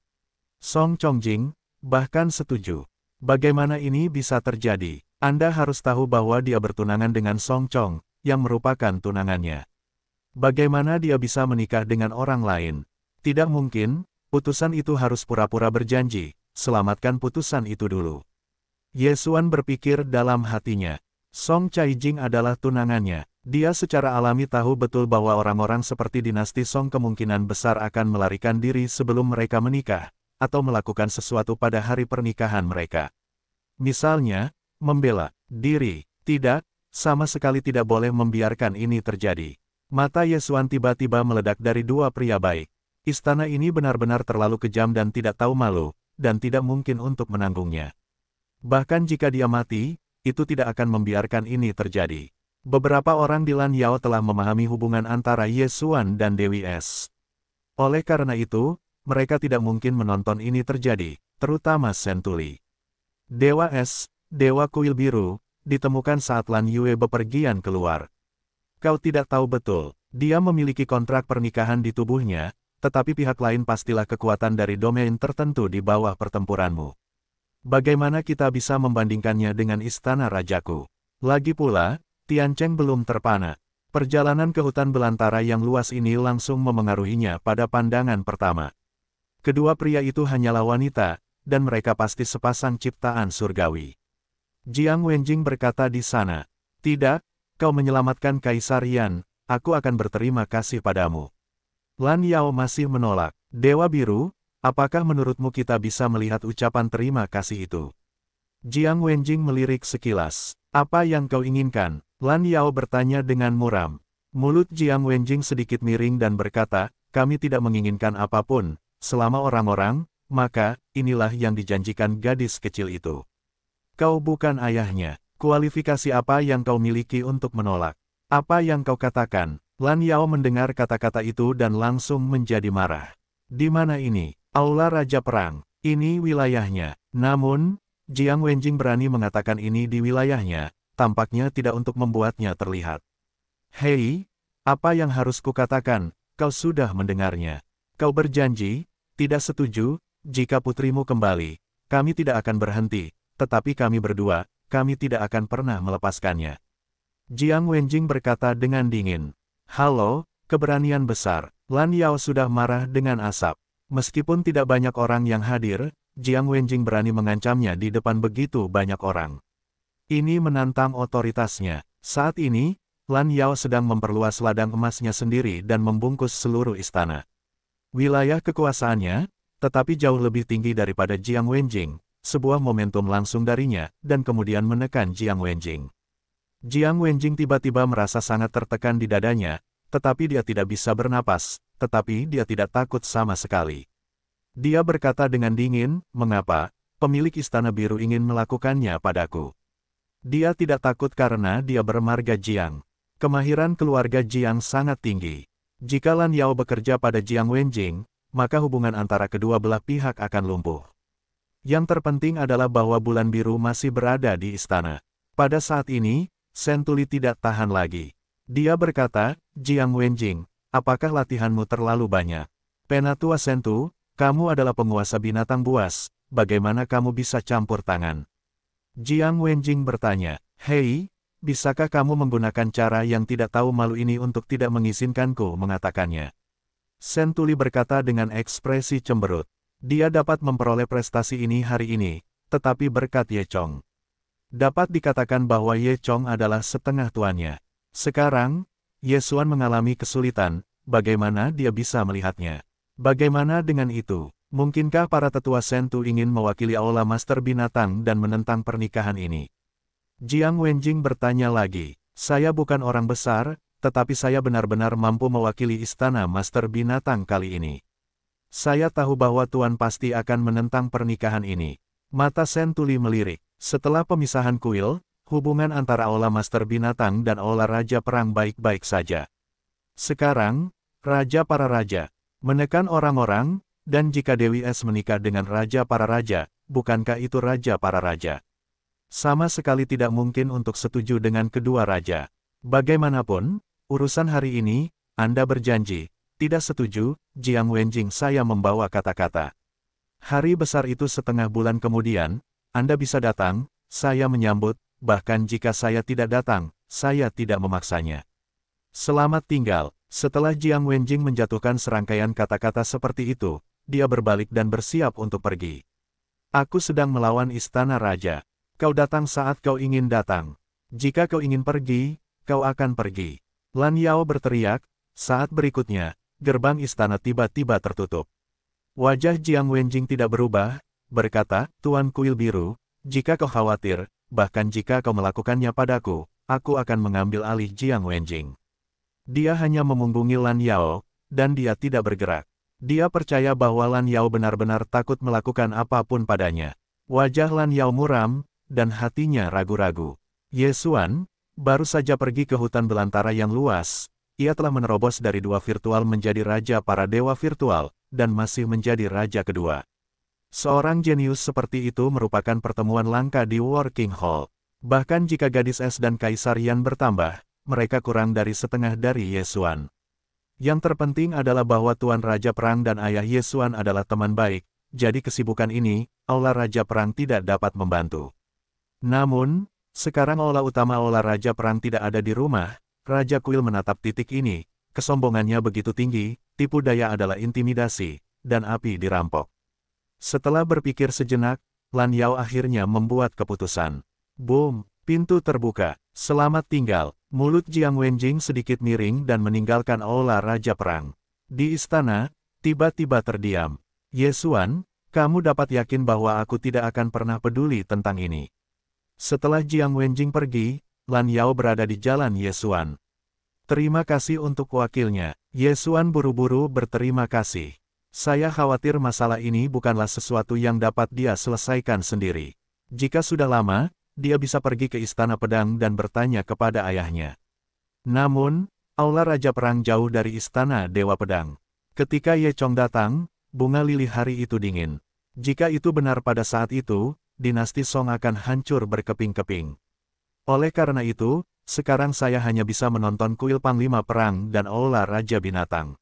Song Chongjing, bahkan setuju. Bagaimana ini bisa terjadi? Anda harus tahu bahwa dia bertunangan dengan Song Chong, yang merupakan tunangannya. Bagaimana dia bisa menikah dengan orang lain? Tidak mungkin, putusan itu harus pura-pura berjanji, selamatkan putusan itu dulu. Yesuan berpikir dalam hatinya, Song Jing adalah tunangannya. Dia secara alami tahu betul bahwa orang-orang seperti dinasti Song kemungkinan besar akan melarikan diri sebelum mereka menikah, atau melakukan sesuatu pada hari pernikahan mereka. Misalnya, membela diri, tidak, sama sekali tidak boleh membiarkan ini terjadi. Mata Yesuan tiba-tiba meledak dari dua pria baik. Istana ini benar-benar terlalu kejam dan tidak tahu malu, dan tidak mungkin untuk menanggungnya. Bahkan jika dia mati, itu tidak akan membiarkan ini terjadi. Beberapa orang di Lan Yao telah memahami hubungan antara Ye Xuan dan Dewi Es. Oleh karena itu, mereka tidak mungkin menonton ini terjadi, terutama Sentuli. Dewa Es, Dewa Kuil Biru, ditemukan saat Lan Yue bepergian keluar. Kau tidak tahu betul, dia memiliki kontrak pernikahan di tubuhnya, tetapi pihak lain pastilah kekuatan dari domain tertentu di bawah pertempuranmu. Bagaimana kita bisa membandingkannya dengan istana rajaku? Lagi pula, Tian Cheng belum terpana. Perjalanan ke hutan belantara yang luas ini langsung memengaruhinya pada pandangan pertama. Kedua pria itu hanyalah wanita, dan mereka pasti sepasang ciptaan surgawi. Jiang Wenjing berkata di sana, Tidak, kau menyelamatkan Kaisar Yan, aku akan berterima kasih padamu. Lan Yao masih menolak. Dewa Biru, Apakah menurutmu kita bisa melihat ucapan terima kasih itu? Jiang Wenjing melirik sekilas. Apa yang kau inginkan? Lan Yao bertanya dengan muram. Mulut Jiang Wenjing sedikit miring dan berkata, kami tidak menginginkan apapun, selama orang-orang, maka, inilah yang dijanjikan gadis kecil itu. Kau bukan ayahnya. Kualifikasi apa yang kau miliki untuk menolak? Apa yang kau katakan? Lan Yao mendengar kata-kata itu dan langsung menjadi marah. Di mana ini? Aula Raja Perang, ini wilayahnya. Namun, Jiang Wenjing berani mengatakan ini di wilayahnya, tampaknya tidak untuk membuatnya terlihat. Hei, apa yang harus kukatakan, kau sudah mendengarnya. Kau berjanji, tidak setuju, jika putrimu kembali, kami tidak akan berhenti, tetapi kami berdua, kami tidak akan pernah melepaskannya. Jiang Wenjing berkata dengan dingin, Halo, keberanian besar, Lan Yao sudah marah dengan asap. Meskipun tidak banyak orang yang hadir, Jiang Wenjing berani mengancamnya di depan begitu banyak orang. Ini menantang otoritasnya. Saat ini, Lan Yao sedang memperluas ladang emasnya sendiri dan membungkus seluruh istana. Wilayah kekuasaannya, tetapi jauh lebih tinggi daripada Jiang Wenjing, sebuah momentum langsung darinya, dan kemudian menekan Jiang Wenjing. Jiang Wenjing tiba-tiba merasa sangat tertekan di dadanya, tetapi dia tidak bisa bernapas, tetapi dia tidak takut sama sekali. Dia berkata dengan dingin, mengapa, pemilik istana biru ingin melakukannya padaku. Dia tidak takut karena dia bermarga Jiang. Kemahiran keluarga Jiang sangat tinggi. Jika Lan Yao bekerja pada Jiang Wenjing, maka hubungan antara kedua belah pihak akan lumpuh. Yang terpenting adalah bahwa bulan biru masih berada di istana. Pada saat ini, Sentuli tidak tahan lagi. Dia berkata, Jiang Wenjing, apakah latihanmu terlalu banyak? Penatua Sentu, kamu adalah penguasa binatang buas, bagaimana kamu bisa campur tangan? Jiang Wenjing bertanya, Hei, bisakah kamu menggunakan cara yang tidak tahu malu ini untuk tidak mengizinkanku mengatakannya? Sentuli berkata dengan ekspresi cemberut. Dia dapat memperoleh prestasi ini hari ini, tetapi berkat Ye Chong. Dapat dikatakan bahwa Ye Chong adalah setengah tuannya. Sekarang, Yesuan mengalami kesulitan, bagaimana dia bisa melihatnya? Bagaimana dengan itu? Mungkinkah para tetua Sentu ingin mewakili Aula Master Binatang dan menentang pernikahan ini? Jiang Wenjing bertanya lagi, saya bukan orang besar, tetapi saya benar-benar mampu mewakili Istana Master Binatang kali ini. Saya tahu bahwa Tuan pasti akan menentang pernikahan ini. Mata Sentuli melirik. Setelah pemisahan kuil, hubungan antara Aula Master Binatang dan Aula Raja Perang baik-baik saja. Sekarang, Raja para Raja menekan orang-orang, dan jika Dewi Es menikah dengan Raja para Raja, bukankah itu Raja para Raja? Sama sekali tidak mungkin untuk setuju dengan kedua raja. Bagaimanapun, urusan hari ini, Anda berjanji, tidak setuju, Jiang Wenjing saya membawa kata-kata. Hari besar itu setengah bulan kemudian, Anda bisa datang, saya menyambut, bahkan jika saya tidak datang, saya tidak memaksanya. Selamat tinggal, setelah Jiang Wenjing menjatuhkan serangkaian kata-kata seperti itu, dia berbalik dan bersiap untuk pergi. Aku sedang melawan istana raja. Kau datang saat kau ingin datang. Jika kau ingin pergi, kau akan pergi. Lan Yao berteriak, saat berikutnya, gerbang istana tiba-tiba tertutup. Wajah Jiang Wenjing tidak berubah, berkata, Tuan Kuil Biru, jika kau khawatir, bahkan jika kau melakukannya padaku, aku akan mengambil alih Jiang Wenjing. Dia hanya memunggungi Lan Yao, dan dia tidak bergerak. Dia percaya bahwa Lan Yao benar-benar takut melakukan apapun padanya. Wajah Lan Yao muram, dan hatinya ragu-ragu. Yesuan, baru saja pergi ke hutan belantara yang luas, ia telah menerobos dari dua virtual menjadi raja para dewa virtual, dan masih menjadi raja kedua. Seorang jenius seperti itu merupakan pertemuan langka di Working Hall. Bahkan jika gadis es dan Kaisar Yan bertambah, mereka kurang dari setengah dari Yesuan. Yang terpenting adalah bahwa Tuan Raja Perang dan Ayah Yesuan adalah teman baik, jadi kesibukan ini, Aula Raja Perang tidak dapat membantu. Namun, sekarang Olah Utama Olah Raja Perang tidak ada di rumah, Raja Kuil menatap titik ini, kesombongannya begitu tinggi, tipu daya adalah intimidasi, dan api dirampok. Setelah berpikir sejenak, Lan Yao akhirnya membuat keputusan. Boom, pintu terbuka. Selamat tinggal. Mulut Jiang Wenjing sedikit miring dan meninggalkan aula Raja Perang. Di istana, tiba-tiba terdiam. Yesuan, kamu dapat yakin bahwa aku tidak akan pernah peduli tentang ini. Setelah Jiang Wenjing pergi, Lan Yao berada di jalan Yesuan. Terima kasih untuk wakilnya. Yesuan buru-buru berterima kasih. Saya khawatir masalah ini bukanlah sesuatu yang dapat dia selesaikan sendiri. Jika sudah lama, dia bisa pergi ke Istana Pedang dan bertanya kepada ayahnya. Namun, Aula Raja Perang jauh dari Istana Dewa Pedang. Ketika Ye Chong datang, bunga lili hari itu dingin. Jika itu benar pada saat itu, dinasti Song akan hancur berkeping-keping. Oleh karena itu, sekarang saya hanya bisa menonton kuil Panglima Perang dan Aula Raja Binatang.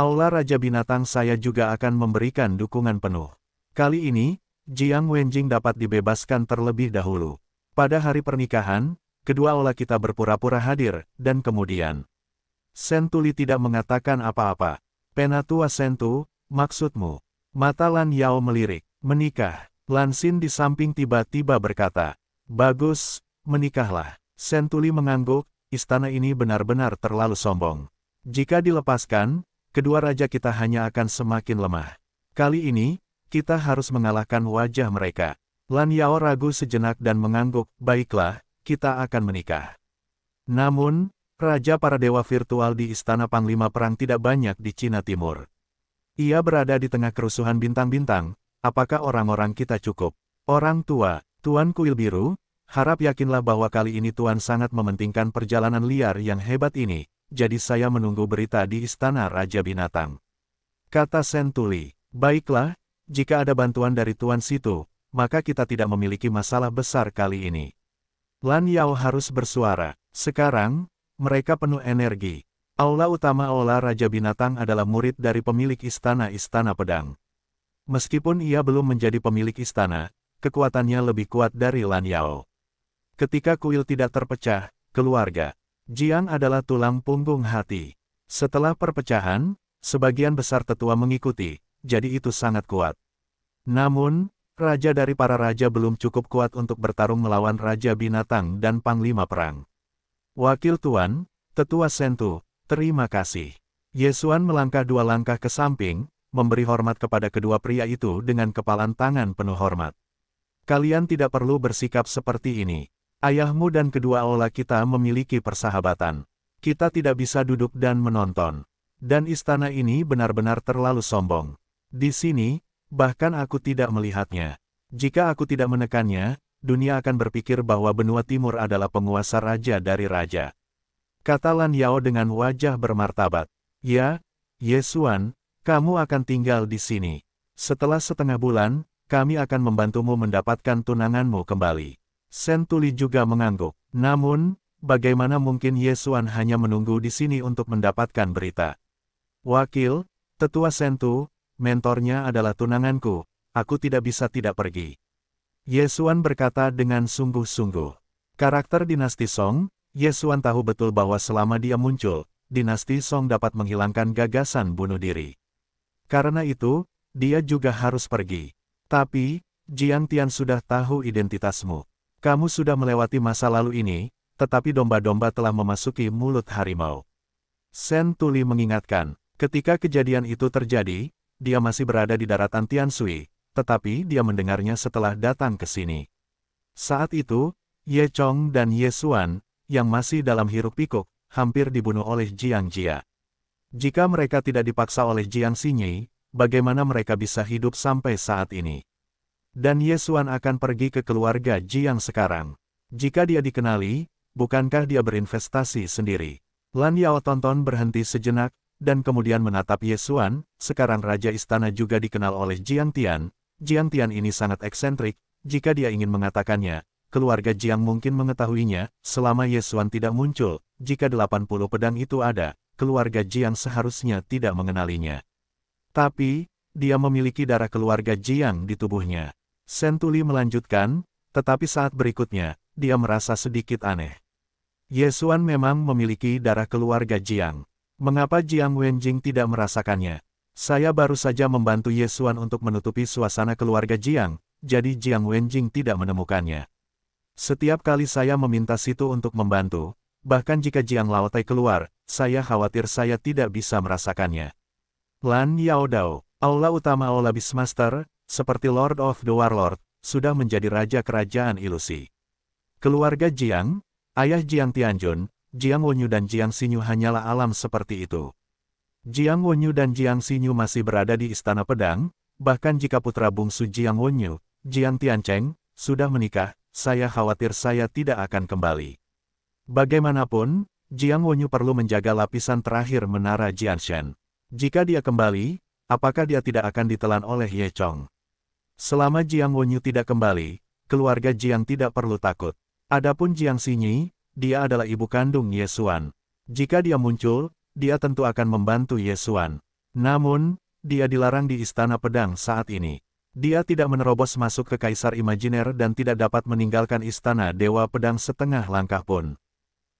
Aula Raja Binatang saya juga akan memberikan dukungan penuh. Kali ini, Jiang Wenjing dapat dibebaskan terlebih dahulu. Pada hari pernikahan, kedua aula kita berpura-pura hadir, dan kemudian. Sentuli tidak mengatakan apa-apa. Penatua Sentu, maksudmu? Mata Lan Yao melirik, menikah. Lansin di samping tiba-tiba berkata, Bagus, menikahlah. Sentuli mengangguk, istana ini benar-benar terlalu sombong. Jika dilepaskan, kedua raja kita hanya akan semakin lemah. Kali ini, kita harus mengalahkan wajah mereka. Lan Yao ragu sejenak dan mengangguk, baiklah, kita akan menikah. Namun, Raja para dewa virtual di Istana Panglima Perang tidak banyak di Cina Timur. Ia berada di tengah kerusuhan bintang-bintang, apakah orang-orang kita cukup? Orang tua, Tuan Kuil Biru, harap yakinlah bahwa kali ini Tuan sangat mementingkan perjalanan liar yang hebat ini, jadi saya menunggu berita di Istana Raja Binatang. Kata Sentuli, baiklah, jika ada bantuan dari Tuan Situ, maka kita tidak memiliki masalah besar kali ini. Lan Yao harus bersuara. Sekarang, mereka penuh energi. Aula utama Aula Raja Binatang adalah murid dari pemilik istana-istana pedang. Meskipun ia belum menjadi pemilik istana, kekuatannya lebih kuat dari Lan Yao. Ketika kuil tidak terpecah, keluarga, Jiang adalah tulang punggung hati. Setelah perpecahan, sebagian besar tetua mengikuti, jadi itu sangat kuat. Namun, raja dari para raja belum cukup kuat untuk bertarung melawan raja binatang dan panglima perang. Wakil Tuan, Tetua Sentu, terima kasih. Yesuan melangkah dua langkah ke samping, memberi hormat kepada kedua pria itu dengan kepalan tangan penuh hormat. Kalian tidak perlu bersikap seperti ini. Ayahmu dan kedua aula kita memiliki persahabatan. Kita tidak bisa duduk dan menonton. Dan istana ini benar-benar terlalu sombong. Di sini, bahkan aku tidak melihatnya. Jika aku tidak menekannya, dunia akan berpikir bahwa benua timur adalah penguasa raja dari raja. Kata Lan Yao dengan wajah bermartabat. Ya, Yesuan, kamu akan tinggal di sini. Setelah setengah bulan, kami akan membantumu mendapatkan tunanganmu kembali. Sentuli juga mengangguk. Namun, bagaimana mungkin Yesuan hanya menunggu di sini untuk mendapatkan berita? Wakil, tetua Sentu, mentornya adalah tunanganku, aku tidak bisa tidak pergi. Yesuan berkata dengan sungguh-sungguh. Karakter dinasti Song, Yesuan tahu betul bahwa selama dia muncul, dinasti Song dapat menghilangkan gagasan bunuh diri. Karena itu, dia juga harus pergi. Tapi, Jiang Tian sudah tahu identitasmu. Kamu sudah melewati masa lalu ini, tetapi domba-domba telah memasuki mulut harimau. Sen Tuli mengingatkan, ketika kejadian itu terjadi, dia masih berada di daratan Tiansui, tetapi dia mendengarnya setelah datang ke sini. Saat itu, Ye Chong dan Ye Suan, yang masih dalam hiruk pikuk, hampir dibunuh oleh Jiang Jia. Jika mereka tidak dipaksa oleh Jiang Xinyi, bagaimana mereka bisa hidup sampai saat ini? Dan Yesuan akan pergi ke keluarga Jiang sekarang. Jika dia dikenali, bukankah dia berinvestasi sendiri? Lan Yao Tonton berhenti sejenak, dan kemudian menatap Yesuan, sekarang Raja Istana juga dikenal oleh Jiang Tian. Jiang Tian ini sangat eksentrik, jika dia ingin mengatakannya, keluarga Jiang mungkin mengetahuinya, selama Yesuan tidak muncul, jika 80 pedang itu ada, keluarga Jiang seharusnya tidak mengenalinya. Tapi, dia memiliki darah keluarga Jiang di tubuhnya. Sentuli melanjutkan, tetapi saat berikutnya, dia merasa sedikit aneh. Yesuan memang memiliki darah keluarga Jiang. Mengapa Jiang Wenjing tidak merasakannya? Saya baru saja membantu Yesuan untuk menutupi suasana keluarga Jiang, jadi Jiang Wenjing tidak menemukannya. Setiap kali saya meminta Situ untuk membantu, bahkan jika Jiang Laotai keluar, saya khawatir saya tidak bisa merasakannya. Lan Yao Dao, Aula Utama Aula Bismaster, seperti Lord of the Warlord, sudah menjadi raja kerajaan ilusi. Keluarga Jiang, ayah Jiang Tianjun, Jiang Wenyu dan Jiang Sinyu hanyalah alam seperti itu. Jiang Wenyu dan Jiang Sinyu masih berada di Istana Pedang, bahkan jika putra bungsu Jiang Wenyu, Jiang Tiancheng, sudah menikah, saya khawatir saya tidak akan kembali. Bagaimanapun, Jiang Wenyu perlu menjaga lapisan terakhir menara Shen. Jika dia kembali, apakah dia tidak akan ditelan oleh Ye Chong? Selama Jiang Wenyu tidak kembali, keluarga Jiang tidak perlu takut. Adapun Jiang Xinyi, dia adalah ibu kandung Yesuan. Jika dia muncul, dia tentu akan membantu Yesuan. Namun, dia dilarang di Istana Pedang saat ini. Dia tidak menerobos masuk ke Kaisar Imajiner dan tidak dapat meninggalkan Istana Dewa Pedang setengah langkah pun.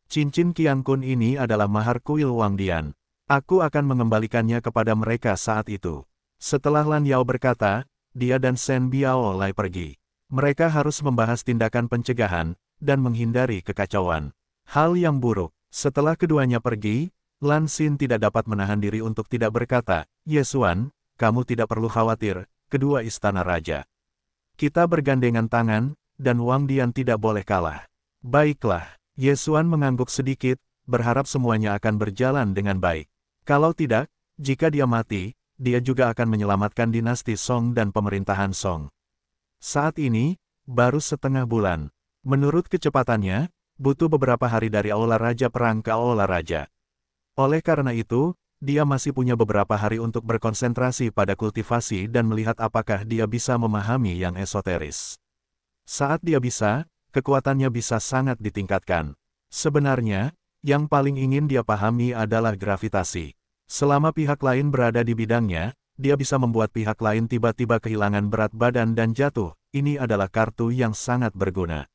Cincin Kiang Kun ini adalah mahar kuil Wang Dian. Aku akan mengembalikannya kepada mereka saat itu. Setelah Lan Yao berkata, dia dan Sen Lai pergi. Mereka harus membahas tindakan pencegahan dan menghindari kekacauan. Hal yang buruk, setelah keduanya pergi, Lan Xin tidak dapat menahan diri untuk tidak berkata, Yesuan, kamu tidak perlu khawatir, kedua istana raja. Kita bergandengan tangan, dan Wang Dian tidak boleh kalah. Baiklah, Yesuan mengangguk sedikit, berharap semuanya akan berjalan dengan baik. Kalau tidak, jika dia mati, dia juga akan menyelamatkan dinasti Song dan pemerintahan Song. Saat ini, baru setengah bulan. Menurut kecepatannya, butuh beberapa hari dari Aula Raja Perang ke Aula Raja. Oleh karena itu, dia masih punya beberapa hari untuk berkonsentrasi pada kultivasi dan melihat apakah dia bisa memahami yang esoteris. Saat dia bisa, kekuatannya bisa sangat ditingkatkan. Sebenarnya, yang paling ingin dia pahami adalah gravitasi. Selama pihak lain berada di bidangnya, dia bisa membuat pihak lain tiba-tiba kehilangan berat badan dan jatuh, ini adalah kartu yang sangat berguna.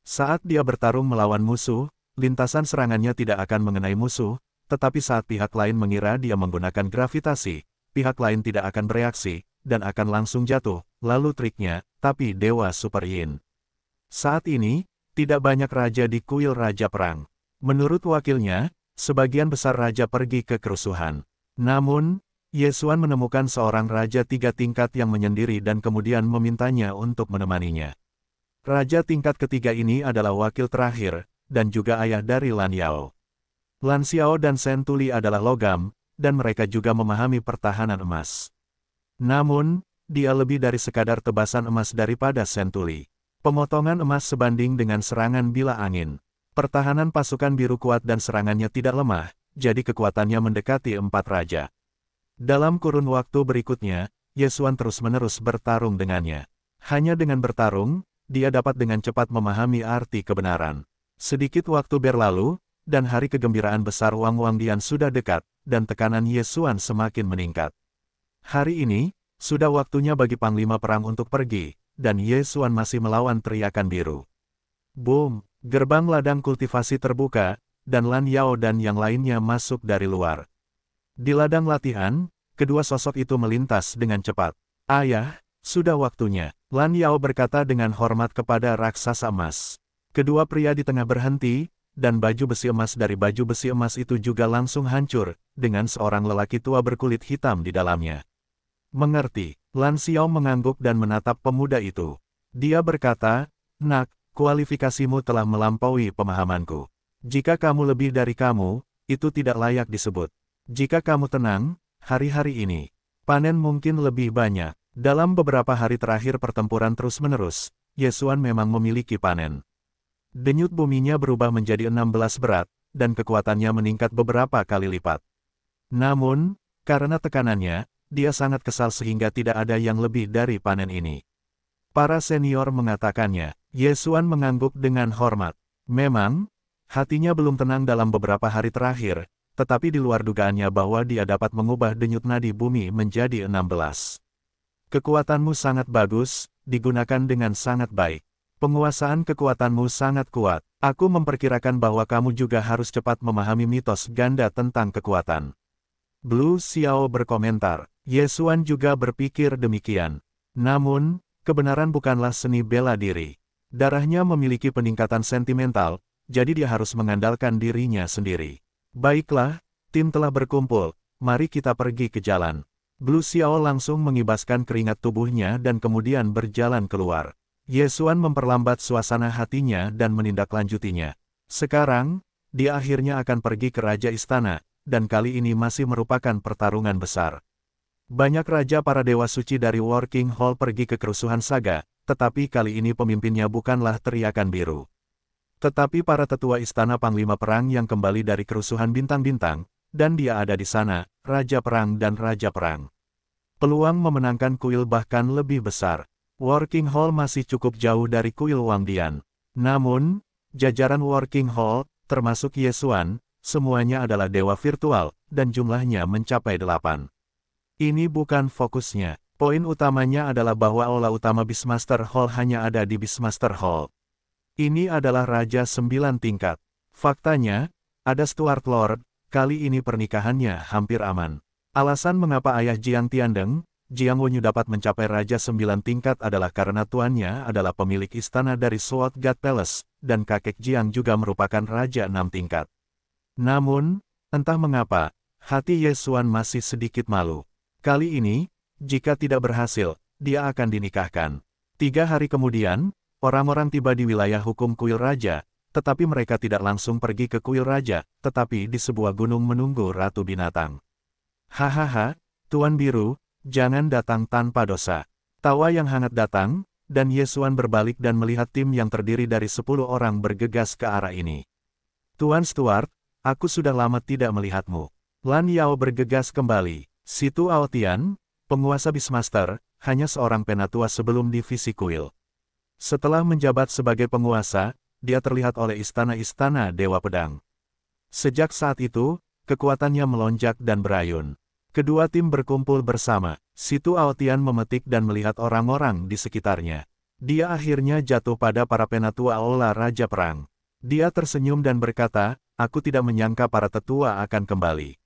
Saat dia bertarung melawan musuh, lintasan serangannya tidak akan mengenai musuh, tetapi saat pihak lain mengira dia menggunakan gravitasi, pihak lain tidak akan bereaksi, dan akan langsung jatuh, lalu triknya, tapi Dewa Super Yin. Saat ini, tidak banyak raja di kuil Raja Perang. Menurut wakilnya, sebagian besar raja pergi ke kerusuhan. Namun, Yesuan menemukan seorang raja tiga tingkat yang menyendiri dan kemudian memintanya untuk menemaninya. Raja tingkat ketiga ini adalah wakil terakhir, dan juga ayah dari Lan Yao. Lan Xiao dan Sentuli adalah logam, dan mereka juga memahami pertahanan emas. Namun, dia lebih dari sekadar tebasan emas daripada Sentuli. Pemotongan emas sebanding dengan serangan bila angin. Pertahanan pasukan biru kuat dan serangannya tidak lemah, jadi kekuatannya mendekati empat raja. Dalam kurun waktu berikutnya, Yesuan terus-menerus bertarung dengannya. Hanya dengan bertarung, dia dapat dengan cepat memahami arti kebenaran. Sedikit waktu berlalu, dan hari kegembiraan besar Wang Dian sudah dekat, dan tekanan Yesuan semakin meningkat. Hari ini, sudah waktunya bagi Panglima Perang untuk pergi, dan Yesuan masih melawan teriakan biru. Boom! Gerbang ladang kultivasi terbuka, dan Lan Yao dan yang lainnya masuk dari luar. Di ladang latihan, kedua sosok itu melintas dengan cepat. Ayah, sudah waktunya. Lan Yao berkata dengan hormat kepada raksasa emas. Kedua pria di tengah berhenti, dan baju besi emas dari baju besi emas itu juga langsung hancur, dengan seorang lelaki tua berkulit hitam di dalamnya. Mengerti, Lan Xiao mengangguk dan menatap pemuda itu. Dia berkata, Nak, kualifikasimu telah melampaui pemahamanku. Jika kamu lebih dari kamu, itu tidak layak disebut. Jika kamu tenang, hari-hari ini, panen mungkin lebih banyak. Dalam beberapa hari terakhir pertempuran terus-menerus, Yesuan memang memiliki panen. Denyut buminya berubah menjadi 16 berat, dan kekuatannya meningkat beberapa kali lipat. Namun, karena tekanannya, dia sangat kesal sehingga tidak ada yang lebih dari panen ini. Para senior mengatakannya, Yesuan mengangguk dengan hormat. Memang, hatinya belum tenang dalam beberapa hari terakhir, tetapi di luar dugaannya bahwa dia dapat mengubah denyut nadi bumi menjadi 16. Kekuatanmu sangat bagus, digunakan dengan sangat baik. Penguasaan kekuatanmu sangat kuat. Aku memperkirakan bahwa kamu juga harus cepat memahami mitos ganda tentang kekuatan. Blue Xiao berkomentar, Yesuan juga berpikir demikian. Namun, Kebenaran bukanlah seni bela diri. Darahnya memiliki peningkatan sentimental, jadi dia harus mengandalkan dirinya sendiri. Baiklah, tim telah berkumpul, mari kita pergi ke jalan. Blue Xiao langsung mengibaskan keringat tubuhnya dan kemudian berjalan keluar. Yesuan memperlambat suasana hatinya dan menindaklanjutinya. Sekarang, dia akhirnya akan pergi ke Raja Istana, dan kali ini masih merupakan pertarungan besar. Banyak raja para dewa suci dari Working Hall pergi ke kerusuhan Saga, tetapi kali ini pemimpinnya bukanlah teriakan biru. Tetapi para tetua istana Panglima Perang yang kembali dari kerusuhan bintang-bintang, dan dia ada di sana, Raja Perang dan Raja Perang. Peluang memenangkan kuil bahkan lebih besar. Working Hall masih cukup jauh dari kuil Wang Dian, Namun, jajaran Working Hall, termasuk Yesuan, semuanya adalah dewa virtual, dan jumlahnya mencapai delapan. Ini bukan fokusnya. Poin utamanya adalah bahwa aula utama Beastmaster Hall hanya ada di Beastmaster Hall. Ini adalah Raja Sembilan Tingkat. Faktanya, ada Stuart Lord, kali ini pernikahannya hampir aman. Alasan mengapa ayah Jiang Tiandeng, Jiang Wenyu dapat mencapai Raja Sembilan Tingkat adalah karena tuannya adalah pemilik istana dari Sword God Palace, dan kakek Jiang juga merupakan Raja Enam Tingkat. Namun, entah mengapa, hati Yesuan masih sedikit malu. Kali ini, jika tidak berhasil, dia akan dinikahkan. Tiga hari kemudian, orang-orang tiba di wilayah hukum kuil raja, tetapi mereka tidak langsung pergi ke kuil raja, tetapi di sebuah gunung menunggu Ratu Binatang. Hahaha, Tuan Biru, jangan datang tanpa dosa. Tawa yang hangat datang, dan Yesuan berbalik dan melihat tim yang terdiri dari sepuluh orang bergegas ke arah ini. Tuan Stuart, aku sudah lama tidak melihatmu. Lan Yao bergegas kembali. Situ Aotian, penguasa Bismaster, hanya seorang penatua sebelum divisi kuil. Setelah menjabat sebagai penguasa, dia terlihat oleh istana-istana Dewa Pedang. Sejak saat itu, kekuatannya melonjak dan berayun. Kedua tim berkumpul bersama, Situ Aotian memetik dan melihat orang-orang di sekitarnya. Dia akhirnya jatuh pada para penatua Aula Raja Perang. Dia tersenyum dan berkata, aku tidak menyangka para tetua akan kembali.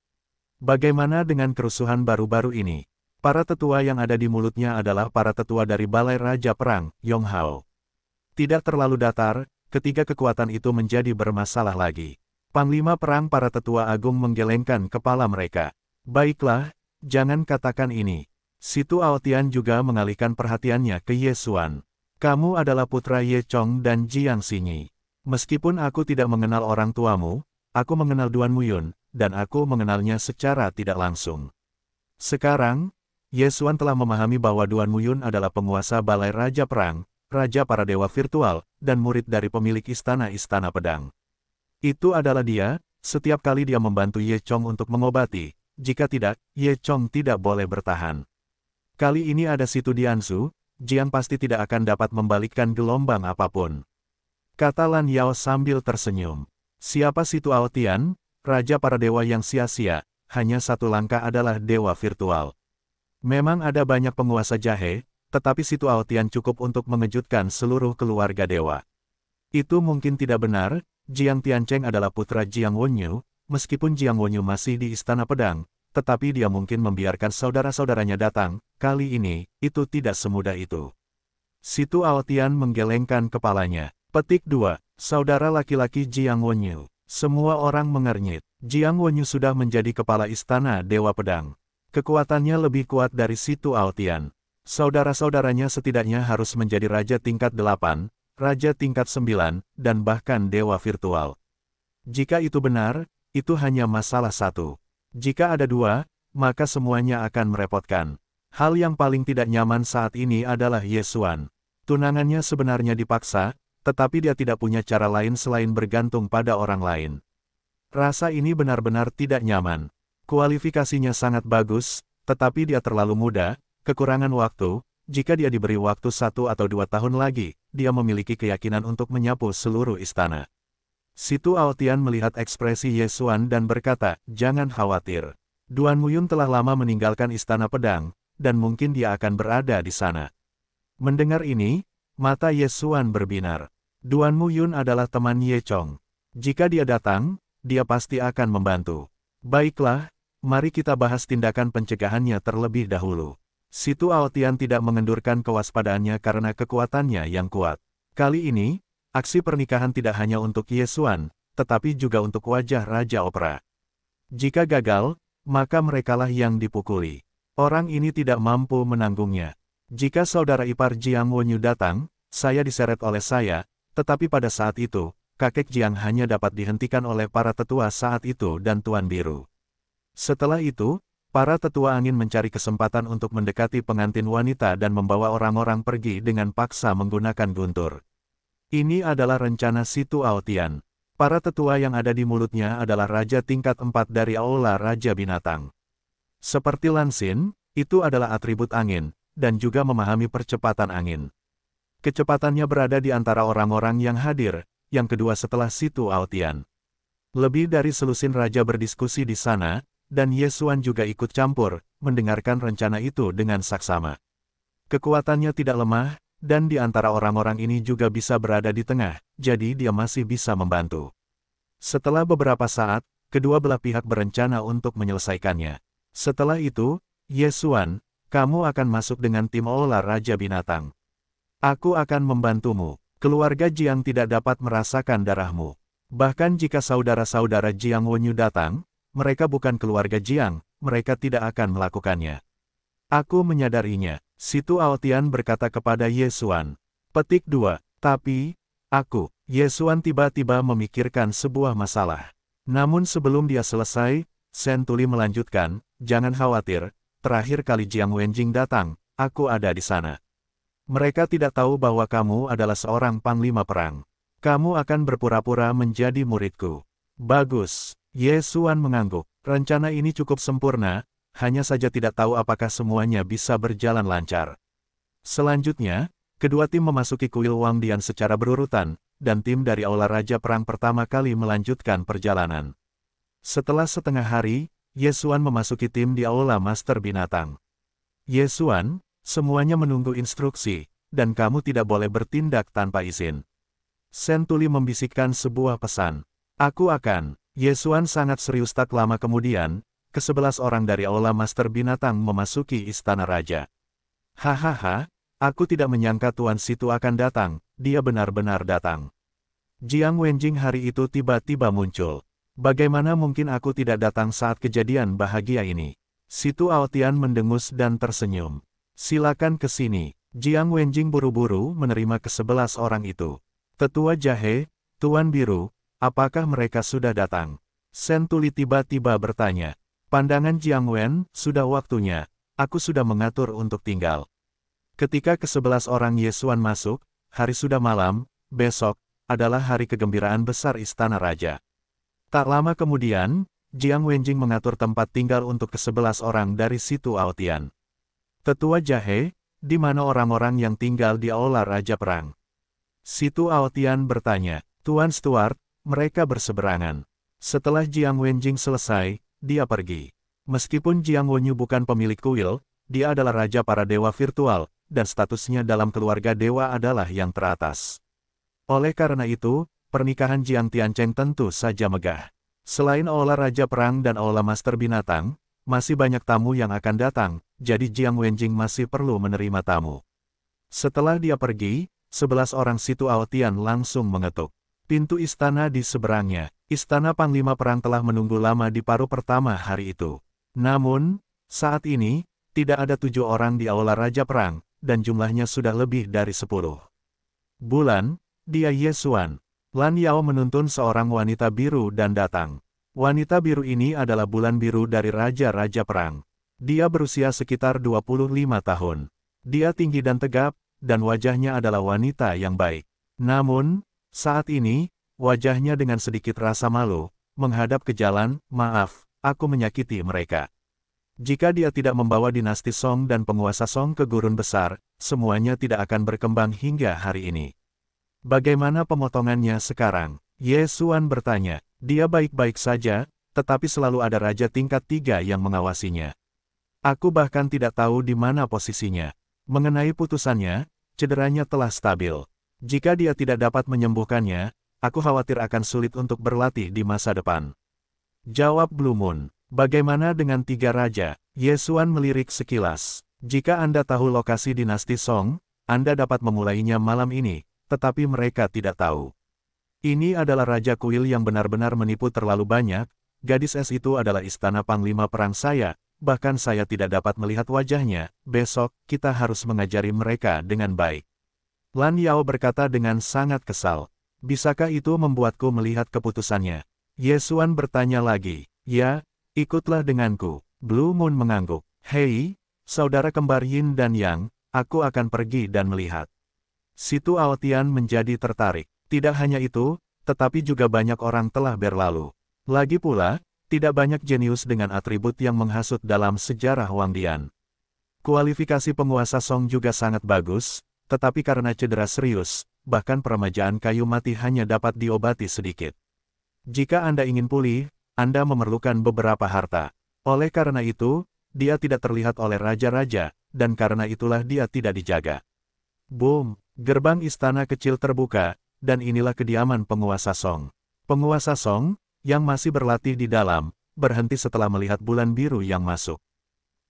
Bagaimana dengan kerusuhan baru-baru ini? Para tetua yang ada di mulutnya adalah para tetua dari Balai Raja Perang, Yong Hao. Tidak terlalu datar, ketiga kekuatan itu menjadi bermasalah lagi. Panglima Perang para tetua agung menggelengkan kepala mereka. Baiklah, jangan katakan ini. Situ Aotian juga mengalihkan perhatiannya ke Yesuan. Kamu adalah putra Ye Chong dan Jiang Xinyi. Meskipun aku tidak mengenal orang tuamu, aku mengenal Duan Muyun, dan aku mengenalnya secara tidak langsung. Sekarang, Yesuan telah memahami bahwa Duan Muyun adalah penguasa Balai Raja Perang, Raja para Dewa Virtual, dan murid dari pemilik istana-istana pedang. Itu adalah dia, setiap kali dia membantu Ye Chong untuk mengobati, jika tidak, Ye Chong tidak boleh bertahan. Kali ini ada situ Diansu, Jiang pasti tidak akan dapat membalikkan gelombang apapun. Kata Lan Yao sambil tersenyum. Siapa situ Ao Raja para dewa yang sia-sia, hanya satu langkah adalah dewa virtual. Memang ada banyak penguasa jahe, tetapi situ Aotian cukup untuk mengejutkan seluruh keluarga dewa. Itu mungkin tidak benar, Jiang Tiancheng adalah putra Jiang Wonyu, meskipun Jiang Wonyu masih di Istana Pedang, tetapi dia mungkin membiarkan saudara-saudaranya datang, kali ini, itu tidak semudah itu. Situ Aotian menggelengkan kepalanya. Petik dua, Saudara laki-laki Jiang Wonyu. Semua orang mengernyit. Jiang Wenyu sudah menjadi kepala istana Dewa Pedang. Kekuatannya lebih kuat dari Situ Aotian. Saudara-saudaranya setidaknya harus menjadi raja tingkat 8, raja tingkat 9, dan bahkan dewa virtual. Jika itu benar, itu hanya masalah satu. Jika ada dua, maka semuanya akan merepotkan. Hal yang paling tidak nyaman saat ini adalah Yesuan. Tunangannya sebenarnya dipaksa, tetapi dia tidak punya cara lain selain bergantung pada orang lain. Rasa ini benar-benar tidak nyaman. Kualifikasinya sangat bagus, tetapi dia terlalu muda, kekurangan waktu, jika dia diberi waktu satu atau dua tahun lagi, dia memiliki keyakinan untuk menyapu seluruh istana. Situ Aotian melihat ekspresi Yesuan dan berkata, jangan khawatir. Duan Muyun telah lama meninggalkan istana pedang, dan mungkin dia akan berada di sana. Mendengar ini, mata Yesuan berbinar. Duan Mu Yun adalah teman Ye Chong. Jika dia datang, dia pasti akan membantu. Baiklah, mari kita bahas tindakan pencegahannya terlebih dahulu. Situ Aotian tidak mengendurkan kewaspadaannya karena kekuatannya yang kuat. Kali ini, aksi pernikahan tidak hanya untuk Ye Yesuan, tetapi juga untuk wajah Raja Opera. Jika gagal, maka merekalah yang dipukuli. Orang ini tidak mampu menanggungnya. Jika saudara ipar Jiang Wonyu datang, saya diseret oleh saya, tetapi pada saat itu, kakek Jiang hanya dapat dihentikan oleh para tetua saat itu dan Tuan Biru. Setelah itu, para tetua angin mencari kesempatan untuk mendekati pengantin wanita dan membawa orang-orang pergi dengan paksa menggunakan guntur. Ini adalah rencana Situ Aotian. Para tetua yang ada di mulutnya adalah raja tingkat 4 dari Aula Raja Binatang. Seperti Lansin, itu adalah atribut angin, dan juga memahami percepatan angin. Kecepatannya berada di antara orang-orang yang hadir, yang kedua setelah Situ Altian. Lebih dari selusin raja berdiskusi di sana, dan Yesuan juga ikut campur, mendengarkan rencana itu dengan saksama. Kekuatannya tidak lemah, dan di antara orang-orang ini juga bisa berada di tengah, jadi dia masih bisa membantu. Setelah beberapa saat, kedua belah pihak berencana untuk menyelesaikannya. Setelah itu, Yesuan, kamu akan masuk dengan tim olah Raja Binatang. Aku akan membantumu. Keluarga Jiang tidak dapat merasakan darahmu. Bahkan jika saudara-saudara Jiang Wenyu datang, mereka bukan keluarga Jiang, mereka tidak akan melakukannya. Aku menyadarinya, Situ Aotian berkata kepada Yesuan. Petik 2, tapi, aku, Yesuan tiba-tiba memikirkan sebuah masalah. Namun sebelum dia selesai, Tuli melanjutkan, jangan khawatir, terakhir kali Jiang Wenjing datang, aku ada di sana. Mereka tidak tahu bahwa kamu adalah seorang panglima perang. Kamu akan berpura-pura menjadi muridku. Bagus. Yesuan mengangguk. Rencana ini cukup sempurna, hanya saja tidak tahu apakah semuanya bisa berjalan lancar. Selanjutnya, kedua tim memasuki kuil Wang Dian secara berurutan, dan tim dari Aula Raja Perang pertama kali melanjutkan perjalanan. Setelah setengah hari, Yesuan memasuki tim di Aula Master Binatang. Yesuan, Semuanya menunggu instruksi, dan kamu tidak boleh bertindak tanpa izin. Sentuli membisikkan sebuah pesan. Aku akan, Yesuan sangat serius tak lama kemudian, kesebelas orang dari Aula Master Binatang memasuki Istana Raja. Hahaha, aku tidak menyangka Tuan Situ akan datang, dia benar-benar datang. Jiang Wenjing hari itu tiba-tiba muncul. Bagaimana mungkin aku tidak datang saat kejadian bahagia ini? Situ Aotian mendengus dan tersenyum. Silakan ke sini. Jiang Wenjing buru-buru menerima kesebelas orang itu. Tetua Jahe, Tuan Biru, apakah mereka sudah datang? Sentuli tiba-tiba bertanya. Pandangan Jiang Wen, sudah waktunya. Aku sudah mengatur untuk tinggal. Ketika kesebelas orang Yesuan masuk, hari sudah malam, besok, adalah hari kegembiraan besar Istana Raja. Tak lama kemudian, Jiang Wenjing mengatur tempat tinggal untuk kesebelas orang dari situ Aotian. Tetua Jahe, di mana orang-orang yang tinggal di aula Raja Perang? Situ Aotian bertanya, Tuan Stuart, mereka berseberangan. Setelah Jiang Wenjing selesai, dia pergi. Meskipun Jiang Wenyu bukan pemilik kuil, dia adalah raja para dewa virtual, dan statusnya dalam keluarga dewa adalah yang teratas. Oleh karena itu, pernikahan Jiang Tiancheng tentu saja megah. Selain Aula Raja Perang dan Aula Master Binatang, masih banyak tamu yang akan datang, jadi Jiang Wenjing masih perlu menerima tamu. Setelah dia pergi, sebelas orang situ Aotian langsung mengetuk. Pintu istana di seberangnya, istana Panglima Perang telah menunggu lama di paruh pertama hari itu. Namun, saat ini, tidak ada tujuh orang di Aula Raja Perang, dan jumlahnya sudah lebih dari sepuluh. Bulan, dia Yesuan. Lan Yao menuntun seorang wanita biru dan datang. Wanita biru ini adalah bulan biru dari Raja-Raja Perang. Dia berusia sekitar 25 tahun. Dia tinggi dan tegap, dan wajahnya adalah wanita yang baik. Namun, saat ini, wajahnya dengan sedikit rasa malu, menghadap ke jalan, maaf, aku menyakiti mereka. Jika dia tidak membawa dinasti Song dan penguasa Song ke gurun besar, semuanya tidak akan berkembang hingga hari ini. Bagaimana pemotongannya sekarang? Yesuan bertanya. Dia baik-baik saja, tetapi selalu ada raja tingkat tiga yang mengawasinya. Aku bahkan tidak tahu di mana posisinya. Mengenai putusannya, cederanya telah stabil. Jika dia tidak dapat menyembuhkannya, aku khawatir akan sulit untuk berlatih di masa depan. Jawab Blue Moon, bagaimana dengan tiga raja? Yesuan melirik sekilas. Jika Anda tahu lokasi dinasti Song, Anda dapat memulainya malam ini, tetapi mereka tidak tahu. Ini adalah Raja Kuil yang benar-benar menipu terlalu banyak, gadis es itu adalah istana panglima perang saya, bahkan saya tidak dapat melihat wajahnya, besok, kita harus mengajari mereka dengan baik. Lan Yao berkata dengan sangat kesal, bisakah itu membuatku melihat keputusannya? Yesuan bertanya lagi, ya, ikutlah denganku. Blue Moon mengangguk, hei, saudara kembar Yin dan Yang, aku akan pergi dan melihat. Situ Altian menjadi tertarik. Tidak hanya itu, tetapi juga banyak orang telah berlalu. Lagi pula, tidak banyak jenius dengan atribut yang menghasut dalam sejarah Wang Dian. Kualifikasi penguasa Song juga sangat bagus, tetapi karena cedera serius, bahkan peremajaan kayu mati hanya dapat diobati sedikit. Jika Anda ingin pulih, Anda memerlukan beberapa harta. Oleh karena itu, dia tidak terlihat oleh raja-raja, dan karena itulah dia tidak dijaga. Boom! Gerbang istana kecil terbuka, dan inilah kediaman penguasa Song. Penguasa Song, yang masih berlatih di dalam, berhenti setelah melihat bulan biru yang masuk.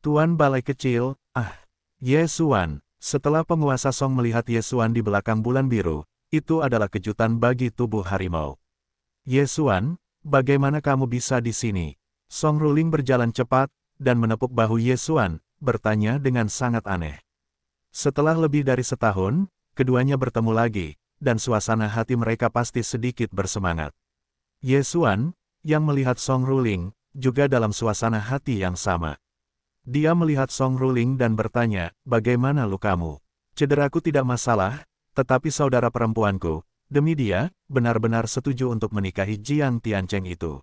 Tuan Balai Kecil, ah, Yesuan, setelah penguasa Song melihat Yesuan di belakang bulan biru, itu adalah kejutan bagi tubuh harimau. Yesuan, bagaimana kamu bisa di sini? Song Ruling berjalan cepat, dan menepuk bahu Yesuan, bertanya dengan sangat aneh. Setelah lebih dari setahun, keduanya bertemu lagi, dan suasana hati mereka pasti sedikit bersemangat. Ye Xuan, yang melihat Song Ruling, juga dalam suasana hati yang sama. Dia melihat Song Ruling dan bertanya, bagaimana lukamu? Cederaku tidak masalah, tetapi saudara perempuanku, demi dia, benar-benar setuju untuk menikahi Jiang Tiancheng itu.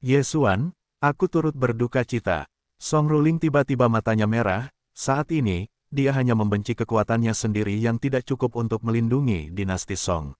Ye Xuan, aku turut berduka cita. Song Ruling tiba-tiba matanya merah, saat ini, dia hanya membenci kekuatannya sendiri yang tidak cukup untuk melindungi dinasti Song.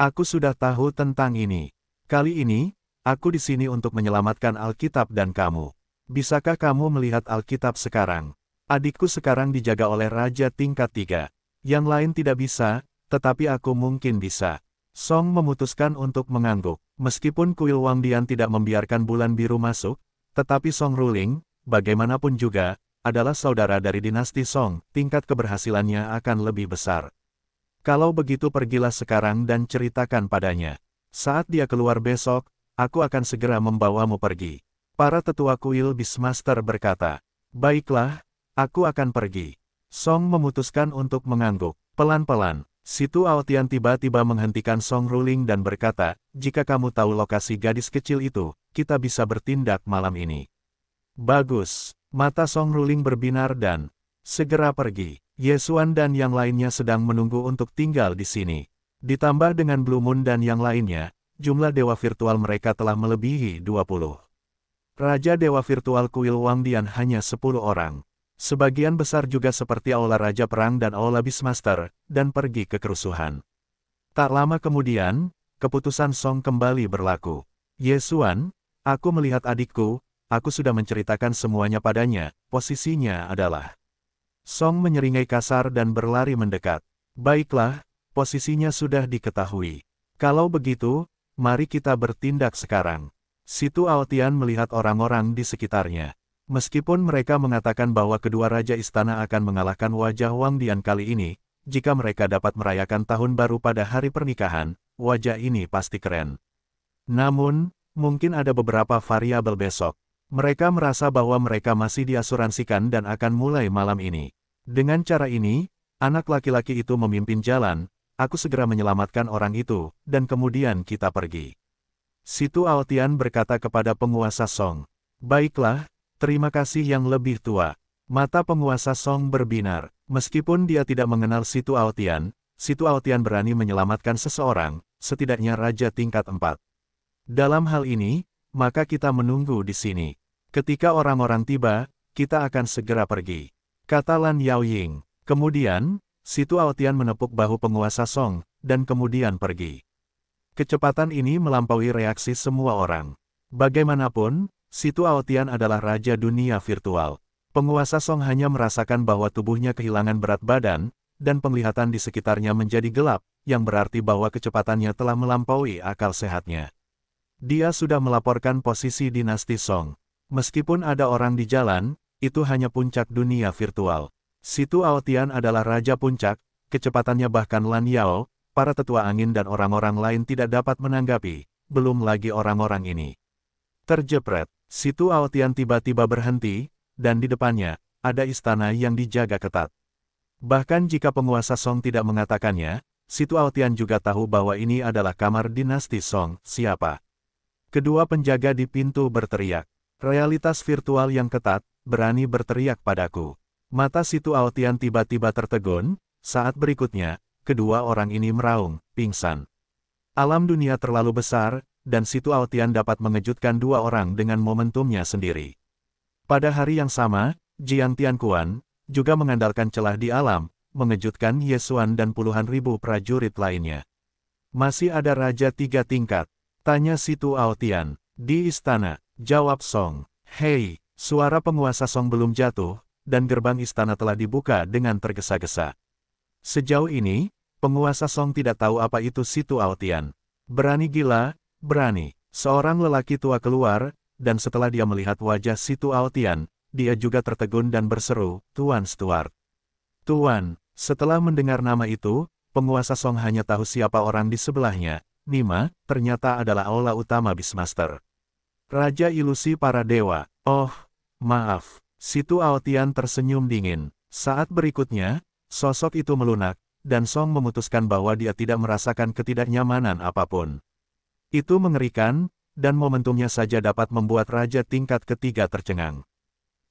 Aku sudah tahu tentang ini. Kali ini, aku di sini untuk menyelamatkan Alkitab dan kamu. Bisakah kamu melihat Alkitab sekarang? Adikku sekarang dijaga oleh Raja tingkat tiga. Yang lain tidak bisa, tetapi aku mungkin bisa. Song memutuskan untuk mengangguk. Meskipun kuil Wang Dian tidak membiarkan bulan biru masuk, tetapi Song Ruling, bagaimanapun juga, adalah saudara dari dinasti Song, tingkat keberhasilannya akan lebih besar. Kalau begitu pergilah sekarang dan ceritakan padanya. Saat dia keluar besok, aku akan segera membawamu pergi. Para tetua kuil Bismaster berkata, Baiklah, aku akan pergi. Song memutuskan untuk mengangguk. Pelan-pelan, Situ Aotian tiba-tiba menghentikan Song Ruling dan berkata, Jika kamu tahu lokasi gadis kecil itu, kita bisa bertindak malam ini. Bagus, Mata Song Ruling berbinar dan, segera pergi. Yesuan dan yang lainnya sedang menunggu untuk tinggal di sini. Ditambah dengan Blue Moon dan yang lainnya, jumlah dewa virtual mereka telah melebihi 20. Raja Dewa Virtual Kuil Wang Dian hanya 10 orang. Sebagian besar juga seperti Aula Raja Perang dan Aula Beastmaster, dan pergi ke kerusuhan. Tak lama kemudian, keputusan Song kembali berlaku. Yesuan, aku melihat adikku, aku sudah menceritakan semuanya padanya, posisinya adalah. Song menyeringai kasar dan berlari mendekat. Baiklah, posisinya sudah diketahui. Kalau begitu, mari kita bertindak sekarang. Situ Altian melihat orang-orang di sekitarnya. Meskipun mereka mengatakan bahwa kedua raja istana akan mengalahkan wajah Wang Dian kali ini, jika mereka dapat merayakan tahun baru pada hari pernikahan, wajah ini pasti keren. Namun, mungkin ada beberapa variabel besok. Mereka merasa bahwa mereka masih diasuransikan dan akan mulai malam ini. Dengan cara ini, anak laki-laki itu memimpin jalan, aku segera menyelamatkan orang itu, dan kemudian kita pergi. Situ Altian berkata kepada penguasa Song, Baiklah, terima kasih yang lebih tua. Mata penguasa Song berbinar. Meskipun dia tidak mengenal Situ Altian, Situ Altian berani menyelamatkan seseorang, setidaknya raja tingkat 4. Dalam hal ini, maka kita menunggu di sini. Ketika orang-orang tiba, kita akan segera pergi. Kata Lan Yao Ying. Kemudian, Situ Aotian menepuk bahu penguasa Song, dan kemudian pergi. Kecepatan ini melampaui reaksi semua orang. Bagaimanapun, Situ Aotian adalah raja dunia virtual. Penguasa Song hanya merasakan bahwa tubuhnya kehilangan berat badan, dan penglihatan di sekitarnya menjadi gelap, yang berarti bahwa kecepatannya telah melampaui akal sehatnya. Dia sudah melaporkan posisi dinasti Song. Meskipun ada orang di jalan, itu hanya puncak dunia virtual. Situ Aotian adalah raja puncak, kecepatannya bahkan Lan Yao, para tetua angin dan orang-orang lain tidak dapat menanggapi, belum lagi orang-orang ini. Terjepret, Situ Aotian tiba-tiba berhenti, dan di depannya, ada istana yang dijaga ketat. Bahkan jika penguasa Song tidak mengatakannya, Situ Aotian juga tahu bahwa ini adalah kamar dinasti Song, siapa. Kedua penjaga di pintu berteriak. Realitas virtual yang ketat, berani berteriak padaku. Mata Situ Aotian tiba-tiba tertegun, saat berikutnya, kedua orang ini meraung, pingsan. Alam dunia terlalu besar, dan Situ Aotian dapat mengejutkan dua orang dengan momentumnya sendiri. Pada hari yang sama, Jiang Tianquan, juga mengandalkan celah di alam, mengejutkan Yesuan dan puluhan ribu prajurit lainnya. Masih ada raja tiga tingkat, Tanya Situ Aotian. Di istana, jawab Song. Hei, suara penguasa Song belum jatuh, dan gerbang istana telah dibuka dengan tergesa-gesa. Sejauh ini, penguasa Song tidak tahu apa itu Situ Aotian. Berani gila, berani. Seorang lelaki tua keluar, dan setelah dia melihat wajah Situ Aotian, dia juga tertegun dan berseru, Tuan Stuart. Tuan, setelah mendengar nama itu, penguasa Song hanya tahu siapa orang di sebelahnya, Nima, ternyata adalah aula utama Bismaster, Raja ilusi para dewa, oh, maaf, Situ Aotian tersenyum dingin. Saat berikutnya, sosok itu melunak, dan Song memutuskan bahwa dia tidak merasakan ketidaknyamanan apapun. Itu mengerikan, dan momentumnya saja dapat membuat Raja tingkat ketiga tercengang.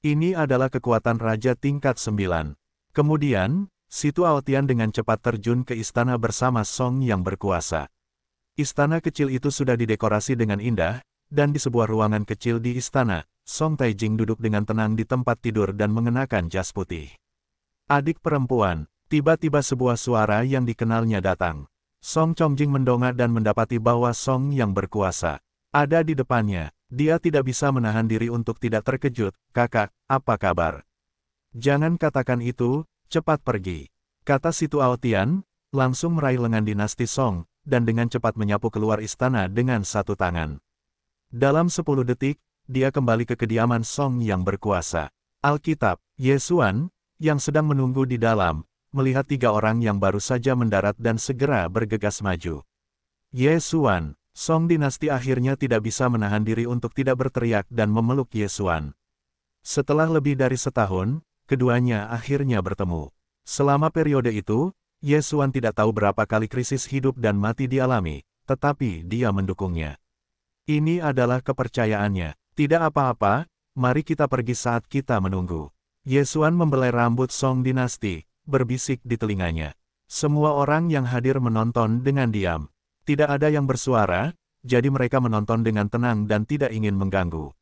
Ini adalah kekuatan Raja tingkat sembilan. Kemudian, Situ Aotian dengan cepat terjun ke istana bersama Song yang berkuasa. Istana kecil itu sudah didekorasi dengan indah, dan di sebuah ruangan kecil di istana, Song Taijing duduk dengan tenang di tempat tidur dan mengenakan jas putih. Adik perempuan, tiba-tiba sebuah suara yang dikenalnya datang. Song Chongjing mendongak dan mendapati bahwa Song yang berkuasa ada di depannya. Dia tidak bisa menahan diri untuk tidak terkejut, kakak, apa kabar? Jangan katakan itu, cepat pergi. Kata Situ Aotian, langsung meraih lengan dinasti Song, dan dengan cepat menyapu keluar istana dengan satu tangan. Dalam sepuluh detik, dia kembali ke kediaman Song yang berkuasa. Alkitab, Yesuan, yang sedang menunggu di dalam, melihat tiga orang yang baru saja mendarat dan segera bergegas maju. Yesuan, Song dinasti akhirnya tidak bisa menahan diri untuk tidak berteriak dan memeluk Yesuan. Setelah lebih dari setahun, keduanya akhirnya bertemu. Selama periode itu, Yesuan tidak tahu berapa kali krisis hidup dan mati dialami, tetapi dia mendukungnya. Ini adalah kepercayaannya. Tidak apa-apa, mari kita pergi saat kita menunggu. Yesuan membelai rambut Song Dinasti, berbisik di telinganya. Semua orang yang hadir menonton dengan diam. Tidak ada yang bersuara, jadi mereka menonton dengan tenang dan tidak ingin mengganggu.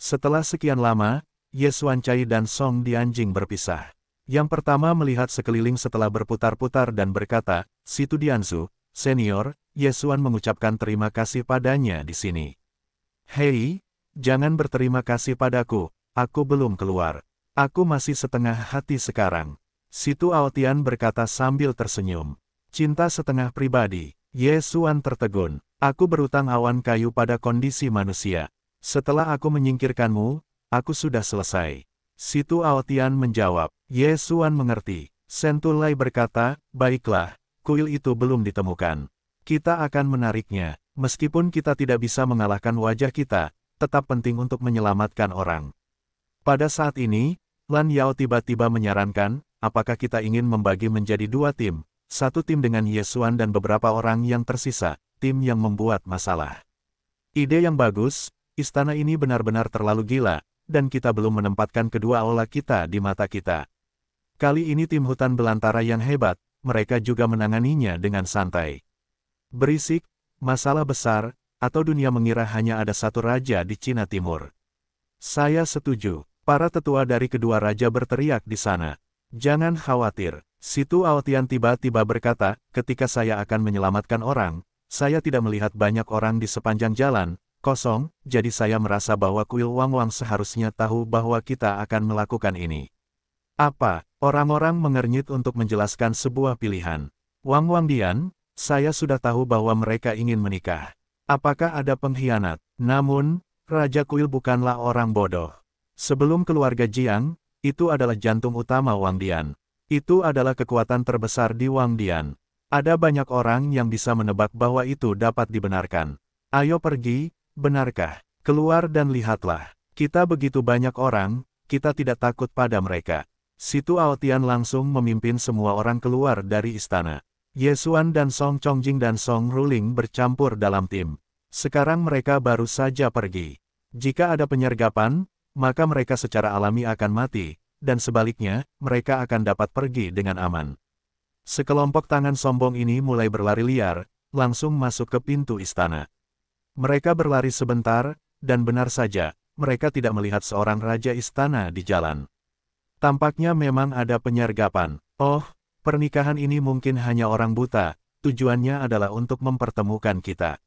Setelah sekian lama, Yesuan Cai dan Song Dianjing berpisah. Yang pertama melihat sekeliling setelah berputar-putar dan berkata, Situ Dianzu, senior, Yesuan mengucapkan terima kasih padanya di sini. Hei, jangan berterima kasih padaku, aku belum keluar. Aku masih setengah hati sekarang. Situ Aotian berkata sambil tersenyum. Cinta setengah pribadi, Yesuan tertegun. Aku berutang awan kayu pada kondisi manusia. Setelah aku menyingkirkanmu, aku sudah selesai. Situ Aotian menjawab, Yesuan mengerti. Sentulai berkata, baiklah, kuil itu belum ditemukan. Kita akan menariknya, meskipun kita tidak bisa mengalahkan wajah kita, tetap penting untuk menyelamatkan orang. Pada saat ini, Lan Yao tiba-tiba menyarankan, apakah kita ingin membagi menjadi dua tim, satu tim dengan Yesuan dan beberapa orang yang tersisa, tim yang membuat masalah. Ide yang bagus, istana ini benar-benar terlalu gila, dan kita belum menempatkan kedua aula kita di mata kita. Kali ini tim hutan belantara yang hebat, mereka juga menanganinya dengan santai. Berisik, masalah besar, atau dunia mengira hanya ada satu raja di Cina Timur. Saya setuju, para tetua dari kedua raja berteriak di sana. Jangan khawatir, Situ Aotian tiba-tiba berkata, ketika saya akan menyelamatkan orang, saya tidak melihat banyak orang di sepanjang jalan, kosong, jadi saya merasa bahwa kuil Wang-Wang seharusnya tahu bahwa kita akan melakukan ini. Apa, orang-orang mengernyit untuk menjelaskan sebuah pilihan. Wang-Wang Dian, saya sudah tahu bahwa mereka ingin menikah. Apakah ada pengkhianat? Namun, Raja Kuil bukanlah orang bodoh. Sebelum keluarga Jiang, itu adalah jantung utama Wang Dian. Itu adalah kekuatan terbesar di Wang Dian. Ada banyak orang yang bisa menebak bahwa itu dapat dibenarkan. Ayo pergi, Benarkah? Keluar dan lihatlah. Kita begitu banyak orang, kita tidak takut pada mereka. Situ Aotian langsung memimpin semua orang keluar dari istana. Yesuan dan Song Chongjing dan Song Ruling bercampur dalam tim. Sekarang mereka baru saja pergi. Jika ada penyergapan, maka mereka secara alami akan mati, dan sebaliknya, mereka akan dapat pergi dengan aman. Sekelompok tangan sombong ini mulai berlari liar, langsung masuk ke pintu istana. Mereka berlari sebentar, dan benar saja, mereka tidak melihat seorang raja istana di jalan. Tampaknya memang ada penyergapan. Oh, pernikahan ini mungkin hanya orang buta, tujuannya adalah untuk mempertemukan kita.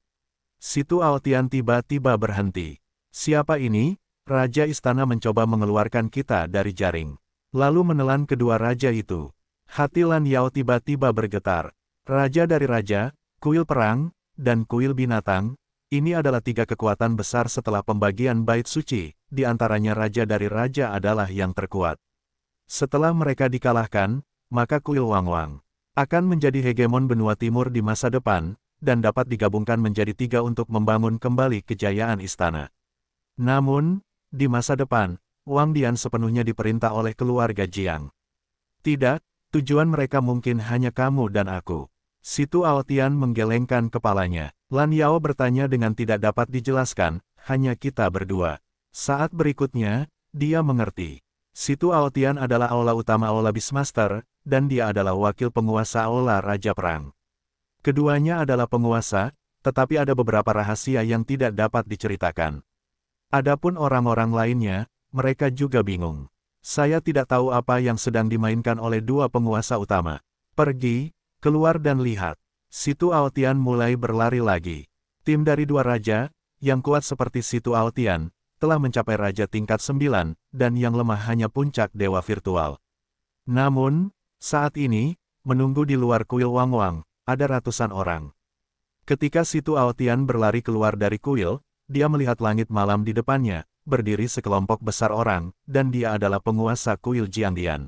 Situ Altian tiba-tiba berhenti. Siapa ini? Raja istana mencoba mengeluarkan kita dari jaring. Lalu menelan kedua raja itu. Hati Lan Yao tiba-tiba bergetar. Raja dari raja, kuil perang, dan kuil binatang, ini adalah tiga kekuatan besar setelah pembagian bait suci, di antaranya raja dari raja adalah yang terkuat. Setelah mereka dikalahkan, maka kuil Wangwang akan menjadi hegemon benua timur di masa depan, dan dapat digabungkan menjadi tiga untuk membangun kembali kejayaan istana. Namun, di masa depan, Wang Dian sepenuhnya diperintah oleh keluarga Jiang. Tidak, tujuan mereka mungkin hanya kamu dan aku. Situ Aotian menggelengkan kepalanya. Lan Yao bertanya dengan tidak dapat dijelaskan, hanya kita berdua. Saat berikutnya, dia mengerti. Situ Aotian adalah aula utama aula Bismaster, dan dia adalah wakil penguasa aula Raja Perang. Keduanya adalah penguasa, tetapi ada beberapa rahasia yang tidak dapat diceritakan. Adapun orang-orang lainnya, mereka juga bingung. Saya tidak tahu apa yang sedang dimainkan oleh dua penguasa utama. Pergi, keluar dan lihat. Situ Altian mulai berlari lagi. Tim dari dua raja, yang kuat seperti Situ Altian telah mencapai raja tingkat sembilan dan yang lemah hanya puncak dewa virtual. Namun, saat ini, menunggu di luar kuil Wang Wang, ada ratusan orang. Ketika Situ Altian berlari keluar dari kuil, dia melihat langit malam di depannya, berdiri sekelompok besar orang, dan dia adalah penguasa kuil Jiangdian.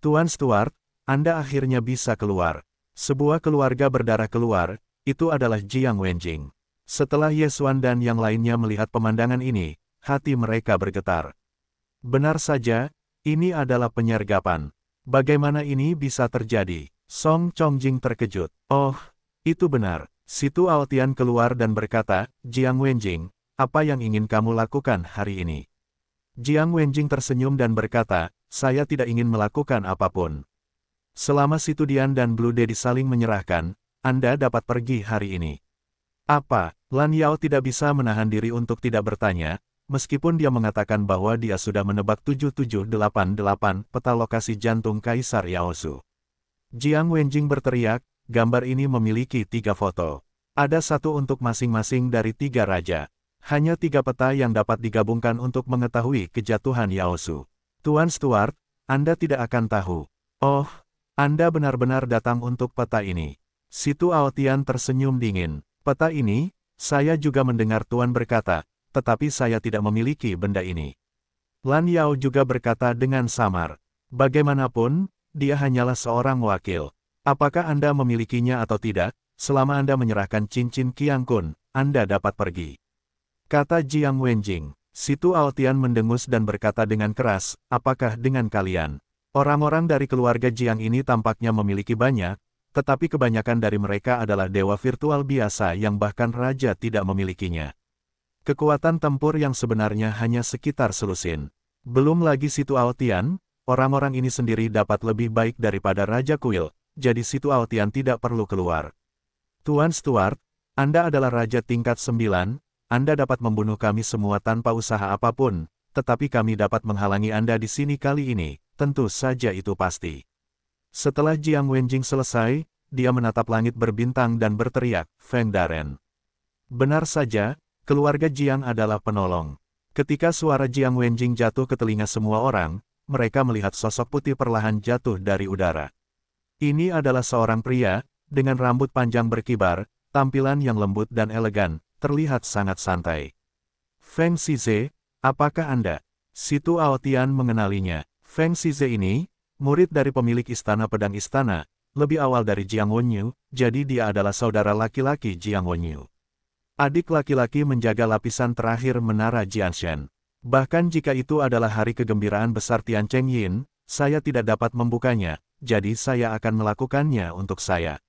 Tuan Stuart, Anda akhirnya bisa keluar. Sebuah keluarga berdarah keluar, itu adalah Jiang Wenjing. Setelah Ye Xuan dan yang lainnya melihat pemandangan ini, hati mereka bergetar. Benar saja, ini adalah penyergapan. Bagaimana ini bisa terjadi? Song Chongjing terkejut. Oh, itu benar. Situ Altian keluar dan berkata, Jiang Wenjing, apa yang ingin kamu lakukan hari ini? Jiang Wenjing tersenyum dan berkata, saya tidak ingin melakukan apapun. Selama Situdian dan Blue Daddy saling menyerahkan, Anda dapat pergi hari ini. Apa, Lan Yao tidak bisa menahan diri untuk tidak bertanya, meskipun dia mengatakan bahwa dia sudah menebak 7788 peta lokasi jantung Kaisar Yaozu. Jiang Wenjing berteriak, gambar ini memiliki tiga foto. Ada satu untuk masing-masing dari tiga raja. Hanya tiga peta yang dapat digabungkan untuk mengetahui kejatuhan Yaozu. Tuan Stuart, Anda tidak akan tahu. Oh, anda benar-benar datang untuk peta ini. Situ Aotian tersenyum dingin. Peta ini, saya juga mendengar Tuan berkata, tetapi saya tidak memiliki benda ini. Lan Yao juga berkata dengan samar. Bagaimanapun, dia hanyalah seorang wakil. Apakah Anda memilikinya atau tidak, selama Anda menyerahkan cincin Qiang Kun, Anda dapat pergi. Kata Jiang Wenjing. Situ Aotian mendengus dan berkata dengan keras, apakah dengan kalian? Orang-orang dari keluarga Jiang ini tampaknya memiliki banyak, tetapi kebanyakan dari mereka adalah dewa virtual biasa yang bahkan raja tidak memilikinya. Kekuatan tempur yang sebenarnya hanya sekitar selusin. Belum lagi Situ Aotian, orang-orang ini sendiri dapat lebih baik daripada Raja Kuil, jadi Situ Aotian tidak perlu keluar. Tuan Stuart, Anda adalah Raja tingkat sembilan, Anda dapat membunuh kami semua tanpa usaha apapun, tetapi kami dapat menghalangi Anda di sini kali ini, Tentu saja itu pasti. Setelah Jiang Wenjing selesai, dia menatap langit berbintang dan berteriak, Feng Daren. Benar saja, keluarga Jiang adalah penolong. Ketika suara Jiang Wenjing jatuh ke telinga semua orang, mereka melihat sosok putih perlahan jatuh dari udara. Ini adalah seorang pria, dengan rambut panjang berkibar, tampilan yang lembut dan elegan, terlihat sangat santai. Feng Shize, apakah Anda? Situ Aotian mengenalinya. Feng Shize ini, murid dari pemilik Istana Pedang Istana, lebih awal dari Jiang Wenyu, jadi dia adalah saudara laki-laki Jiang Wenyu. Adik laki-laki menjaga lapisan terakhir menara Jianshan. Bahkan jika itu adalah hari kegembiraan besar Tian Cheng Yin, saya tidak dapat membukanya, jadi saya akan melakukannya untuk saya.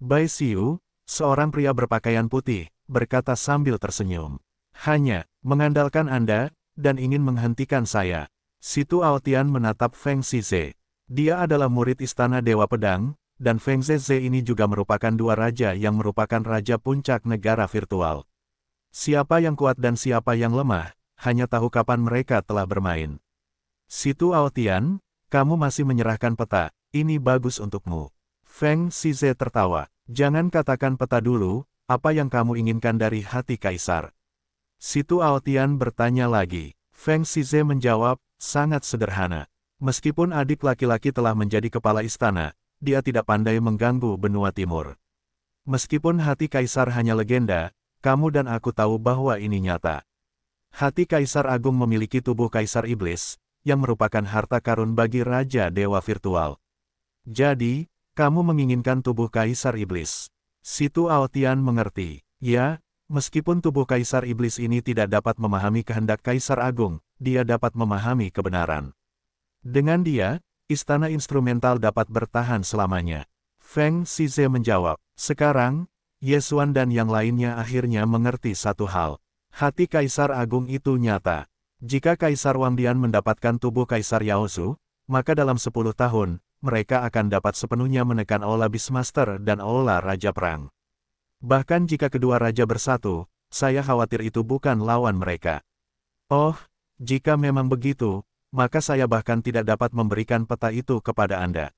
Bai Xiu, seorang pria berpakaian putih, berkata sambil tersenyum. Hanya, mengandalkan Anda, dan ingin menghentikan saya. Situ Altian menatap Feng Xize. Dia adalah murid Istana Dewa Pedang, dan Feng Zeze ini juga merupakan dua raja yang merupakan raja puncak negara virtual. Siapa yang kuat dan siapa yang lemah, hanya tahu kapan mereka telah bermain. Situ Altian, kamu masih menyerahkan peta, ini bagus untukmu. Feng Xize tertawa. Jangan katakan peta dulu, apa yang kamu inginkan dari hati Kaisar? Situ Altian bertanya lagi. Feng Xize menjawab, sangat sederhana. Meskipun adik laki-laki telah menjadi kepala istana, dia tidak pandai mengganggu benua timur. Meskipun hati kaisar hanya legenda, kamu dan aku tahu bahwa ini nyata. Hati kaisar agung memiliki tubuh kaisar iblis, yang merupakan harta karun bagi raja dewa virtual. Jadi, kamu menginginkan tubuh kaisar iblis. Situ Aotian mengerti, ya, meskipun tubuh kaisar iblis ini tidak dapat memahami kehendak kaisar agung, dia dapat memahami kebenaran. Dengan dia, istana instrumental dapat bertahan selamanya. Feng Shize menjawab, sekarang, Yesuan dan yang lainnya akhirnya mengerti satu hal. Hati Kaisar Agung itu nyata. Jika Kaisar Wang Dian mendapatkan tubuh Kaisar Yaosu, maka dalam 10 tahun, mereka akan dapat sepenuhnya menekan Aula Bismaster dan Aula Raja Perang. Bahkan jika kedua raja bersatu, saya khawatir itu bukan lawan mereka. Oh, jika memang begitu, maka saya bahkan tidak dapat memberikan peta itu kepada Anda.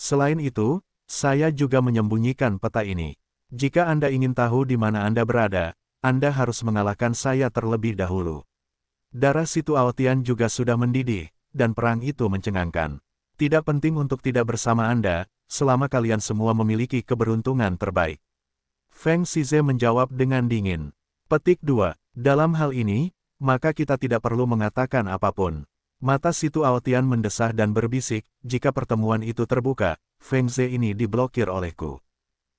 Selain itu, saya juga menyembunyikan peta ini. Jika Anda ingin tahu di mana Anda berada, Anda harus mengalahkan saya terlebih dahulu. Darah Situ Aotian juga sudah mendidih, dan perang itu mencengangkan. Tidak penting untuk tidak bersama Anda, selama kalian semua memiliki keberuntungan terbaik. Feng Shize menjawab dengan dingin. Petik 2. Dalam hal ini, maka kita tidak perlu mengatakan apapun. Mata Situ Aotian mendesah dan berbisik, jika pertemuan itu terbuka, Feng Ze ini diblokir olehku.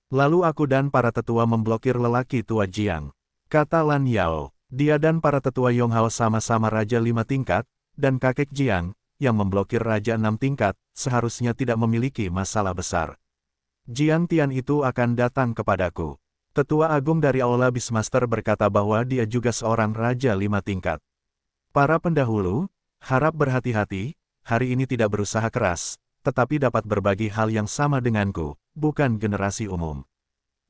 Lalu aku dan para tetua memblokir lelaki tua Jiang. Kata Lan Yao, dia dan para tetua Yong Hao sama-sama Raja lima tingkat, dan kakek Jiang, yang memblokir Raja enam tingkat, seharusnya tidak memiliki masalah besar. Jiang Tian itu akan datang kepadaku. Tetua Agung dari Aula Bismaster berkata bahwa dia juga seorang Raja Lima Tingkat. Para pendahulu, harap berhati-hati, hari ini tidak berusaha keras, tetapi dapat berbagi hal yang sama denganku, bukan generasi umum.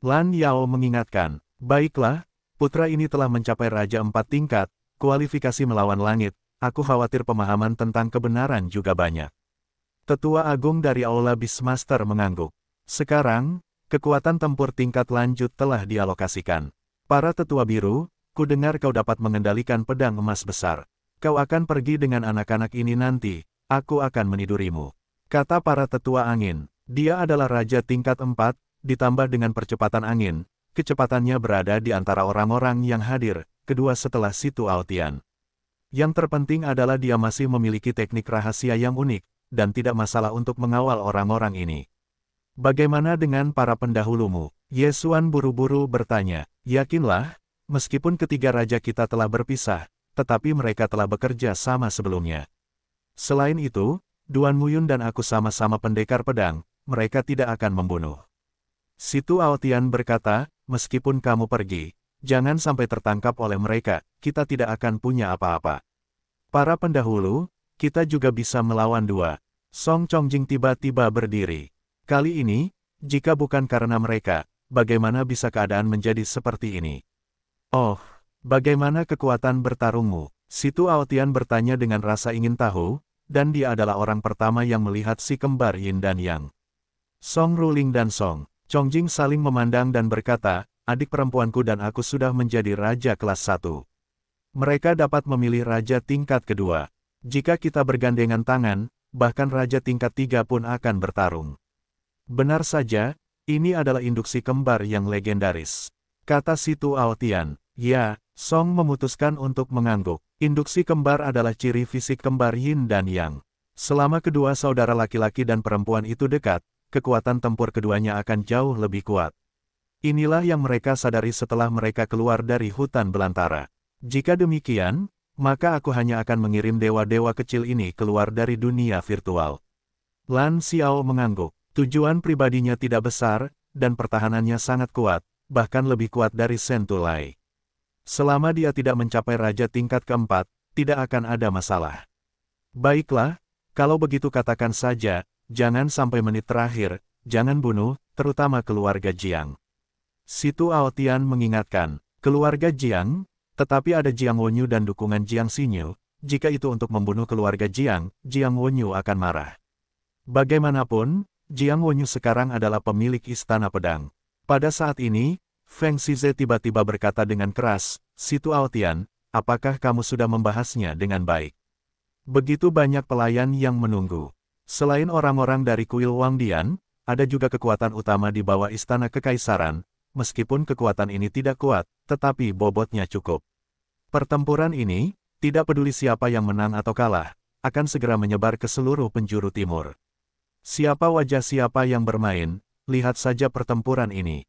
Lan Yao mengingatkan, baiklah, putra ini telah mencapai Raja Empat Tingkat, kualifikasi melawan langit, aku khawatir pemahaman tentang kebenaran juga banyak. Tetua Agung dari Aula Bismaster mengangguk. Sekarang, kekuatan tempur tingkat lanjut telah dialokasikan. Para tetua biru, ku dengar kau dapat mengendalikan pedang emas besar. Kau akan pergi dengan anak-anak ini nanti, aku akan menidurimu. Kata para tetua angin, dia adalah raja tingkat empat ditambah dengan percepatan angin, kecepatannya berada di antara orang-orang yang hadir, kedua setelah Situ Altian. Yang terpenting adalah dia masih memiliki teknik rahasia yang unik, dan tidak masalah untuk mengawal orang-orang ini. Bagaimana dengan para pendahulumu? Yesuan buru-buru bertanya, yakinlah, meskipun ketiga raja kita telah berpisah, tetapi mereka telah bekerja sama sebelumnya. Selain itu, Duan Muyun dan aku sama-sama pendekar pedang, mereka tidak akan membunuh. Situ Aotian berkata, meskipun kamu pergi, jangan sampai tertangkap oleh mereka, kita tidak akan punya apa-apa. Para pendahulu, kita juga bisa melawan dua. Song Chongjing tiba-tiba berdiri. Kali ini, jika bukan karena mereka, bagaimana bisa keadaan menjadi seperti ini? Oh, bagaimana kekuatan bertarungmu? Situ Aotian bertanya dengan rasa ingin tahu, dan dia adalah orang pertama yang melihat si kembar Yin dan Yang. Song Ruling dan Song, Chongjing saling memandang dan berkata, adik perempuanku dan aku sudah menjadi raja kelas satu. Mereka dapat memilih raja tingkat kedua. Jika kita bergandengan tangan, bahkan raja tingkat tiga pun akan bertarung. Benar saja, ini adalah induksi kembar yang legendaris. Kata Situ Altian, ya, Song memutuskan untuk mengangguk. Induksi kembar adalah ciri fisik kembar Yin dan Yang. Selama kedua saudara laki-laki dan perempuan itu dekat, kekuatan tempur keduanya akan jauh lebih kuat. Inilah yang mereka sadari setelah mereka keluar dari hutan belantara. Jika demikian, maka aku hanya akan mengirim dewa-dewa kecil ini keluar dari dunia virtual. Lan Xiao mengangguk. Tujuan pribadinya tidak besar, dan pertahanannya sangat kuat, bahkan lebih kuat dari Sentulai. Selama dia tidak mencapai raja tingkat keempat, tidak akan ada masalah. Baiklah, kalau begitu katakan saja, jangan sampai menit terakhir, jangan bunuh, terutama keluarga Jiang. Situ Aotian mengingatkan, keluarga Jiang, tetapi ada Jiang Wonyu dan dukungan Jiang Sinyu, jika itu untuk membunuh keluarga Jiang, Jiang Wonyu akan marah. Bagaimanapun, Jiang Wenyu sekarang adalah pemilik Istana Pedang. Pada saat ini, Feng Shize tiba-tiba berkata dengan keras, Situ Altian, apakah kamu sudah membahasnya dengan baik? Begitu banyak pelayan yang menunggu. Selain orang-orang dari kuil Wang Dian, ada juga kekuatan utama di bawah istana kekaisaran, meskipun kekuatan ini tidak kuat, tetapi bobotnya cukup. Pertempuran ini, tidak peduli siapa yang menang atau kalah, akan segera menyebar ke seluruh penjuru timur. Siapa wajah siapa yang bermain, lihat saja pertempuran ini.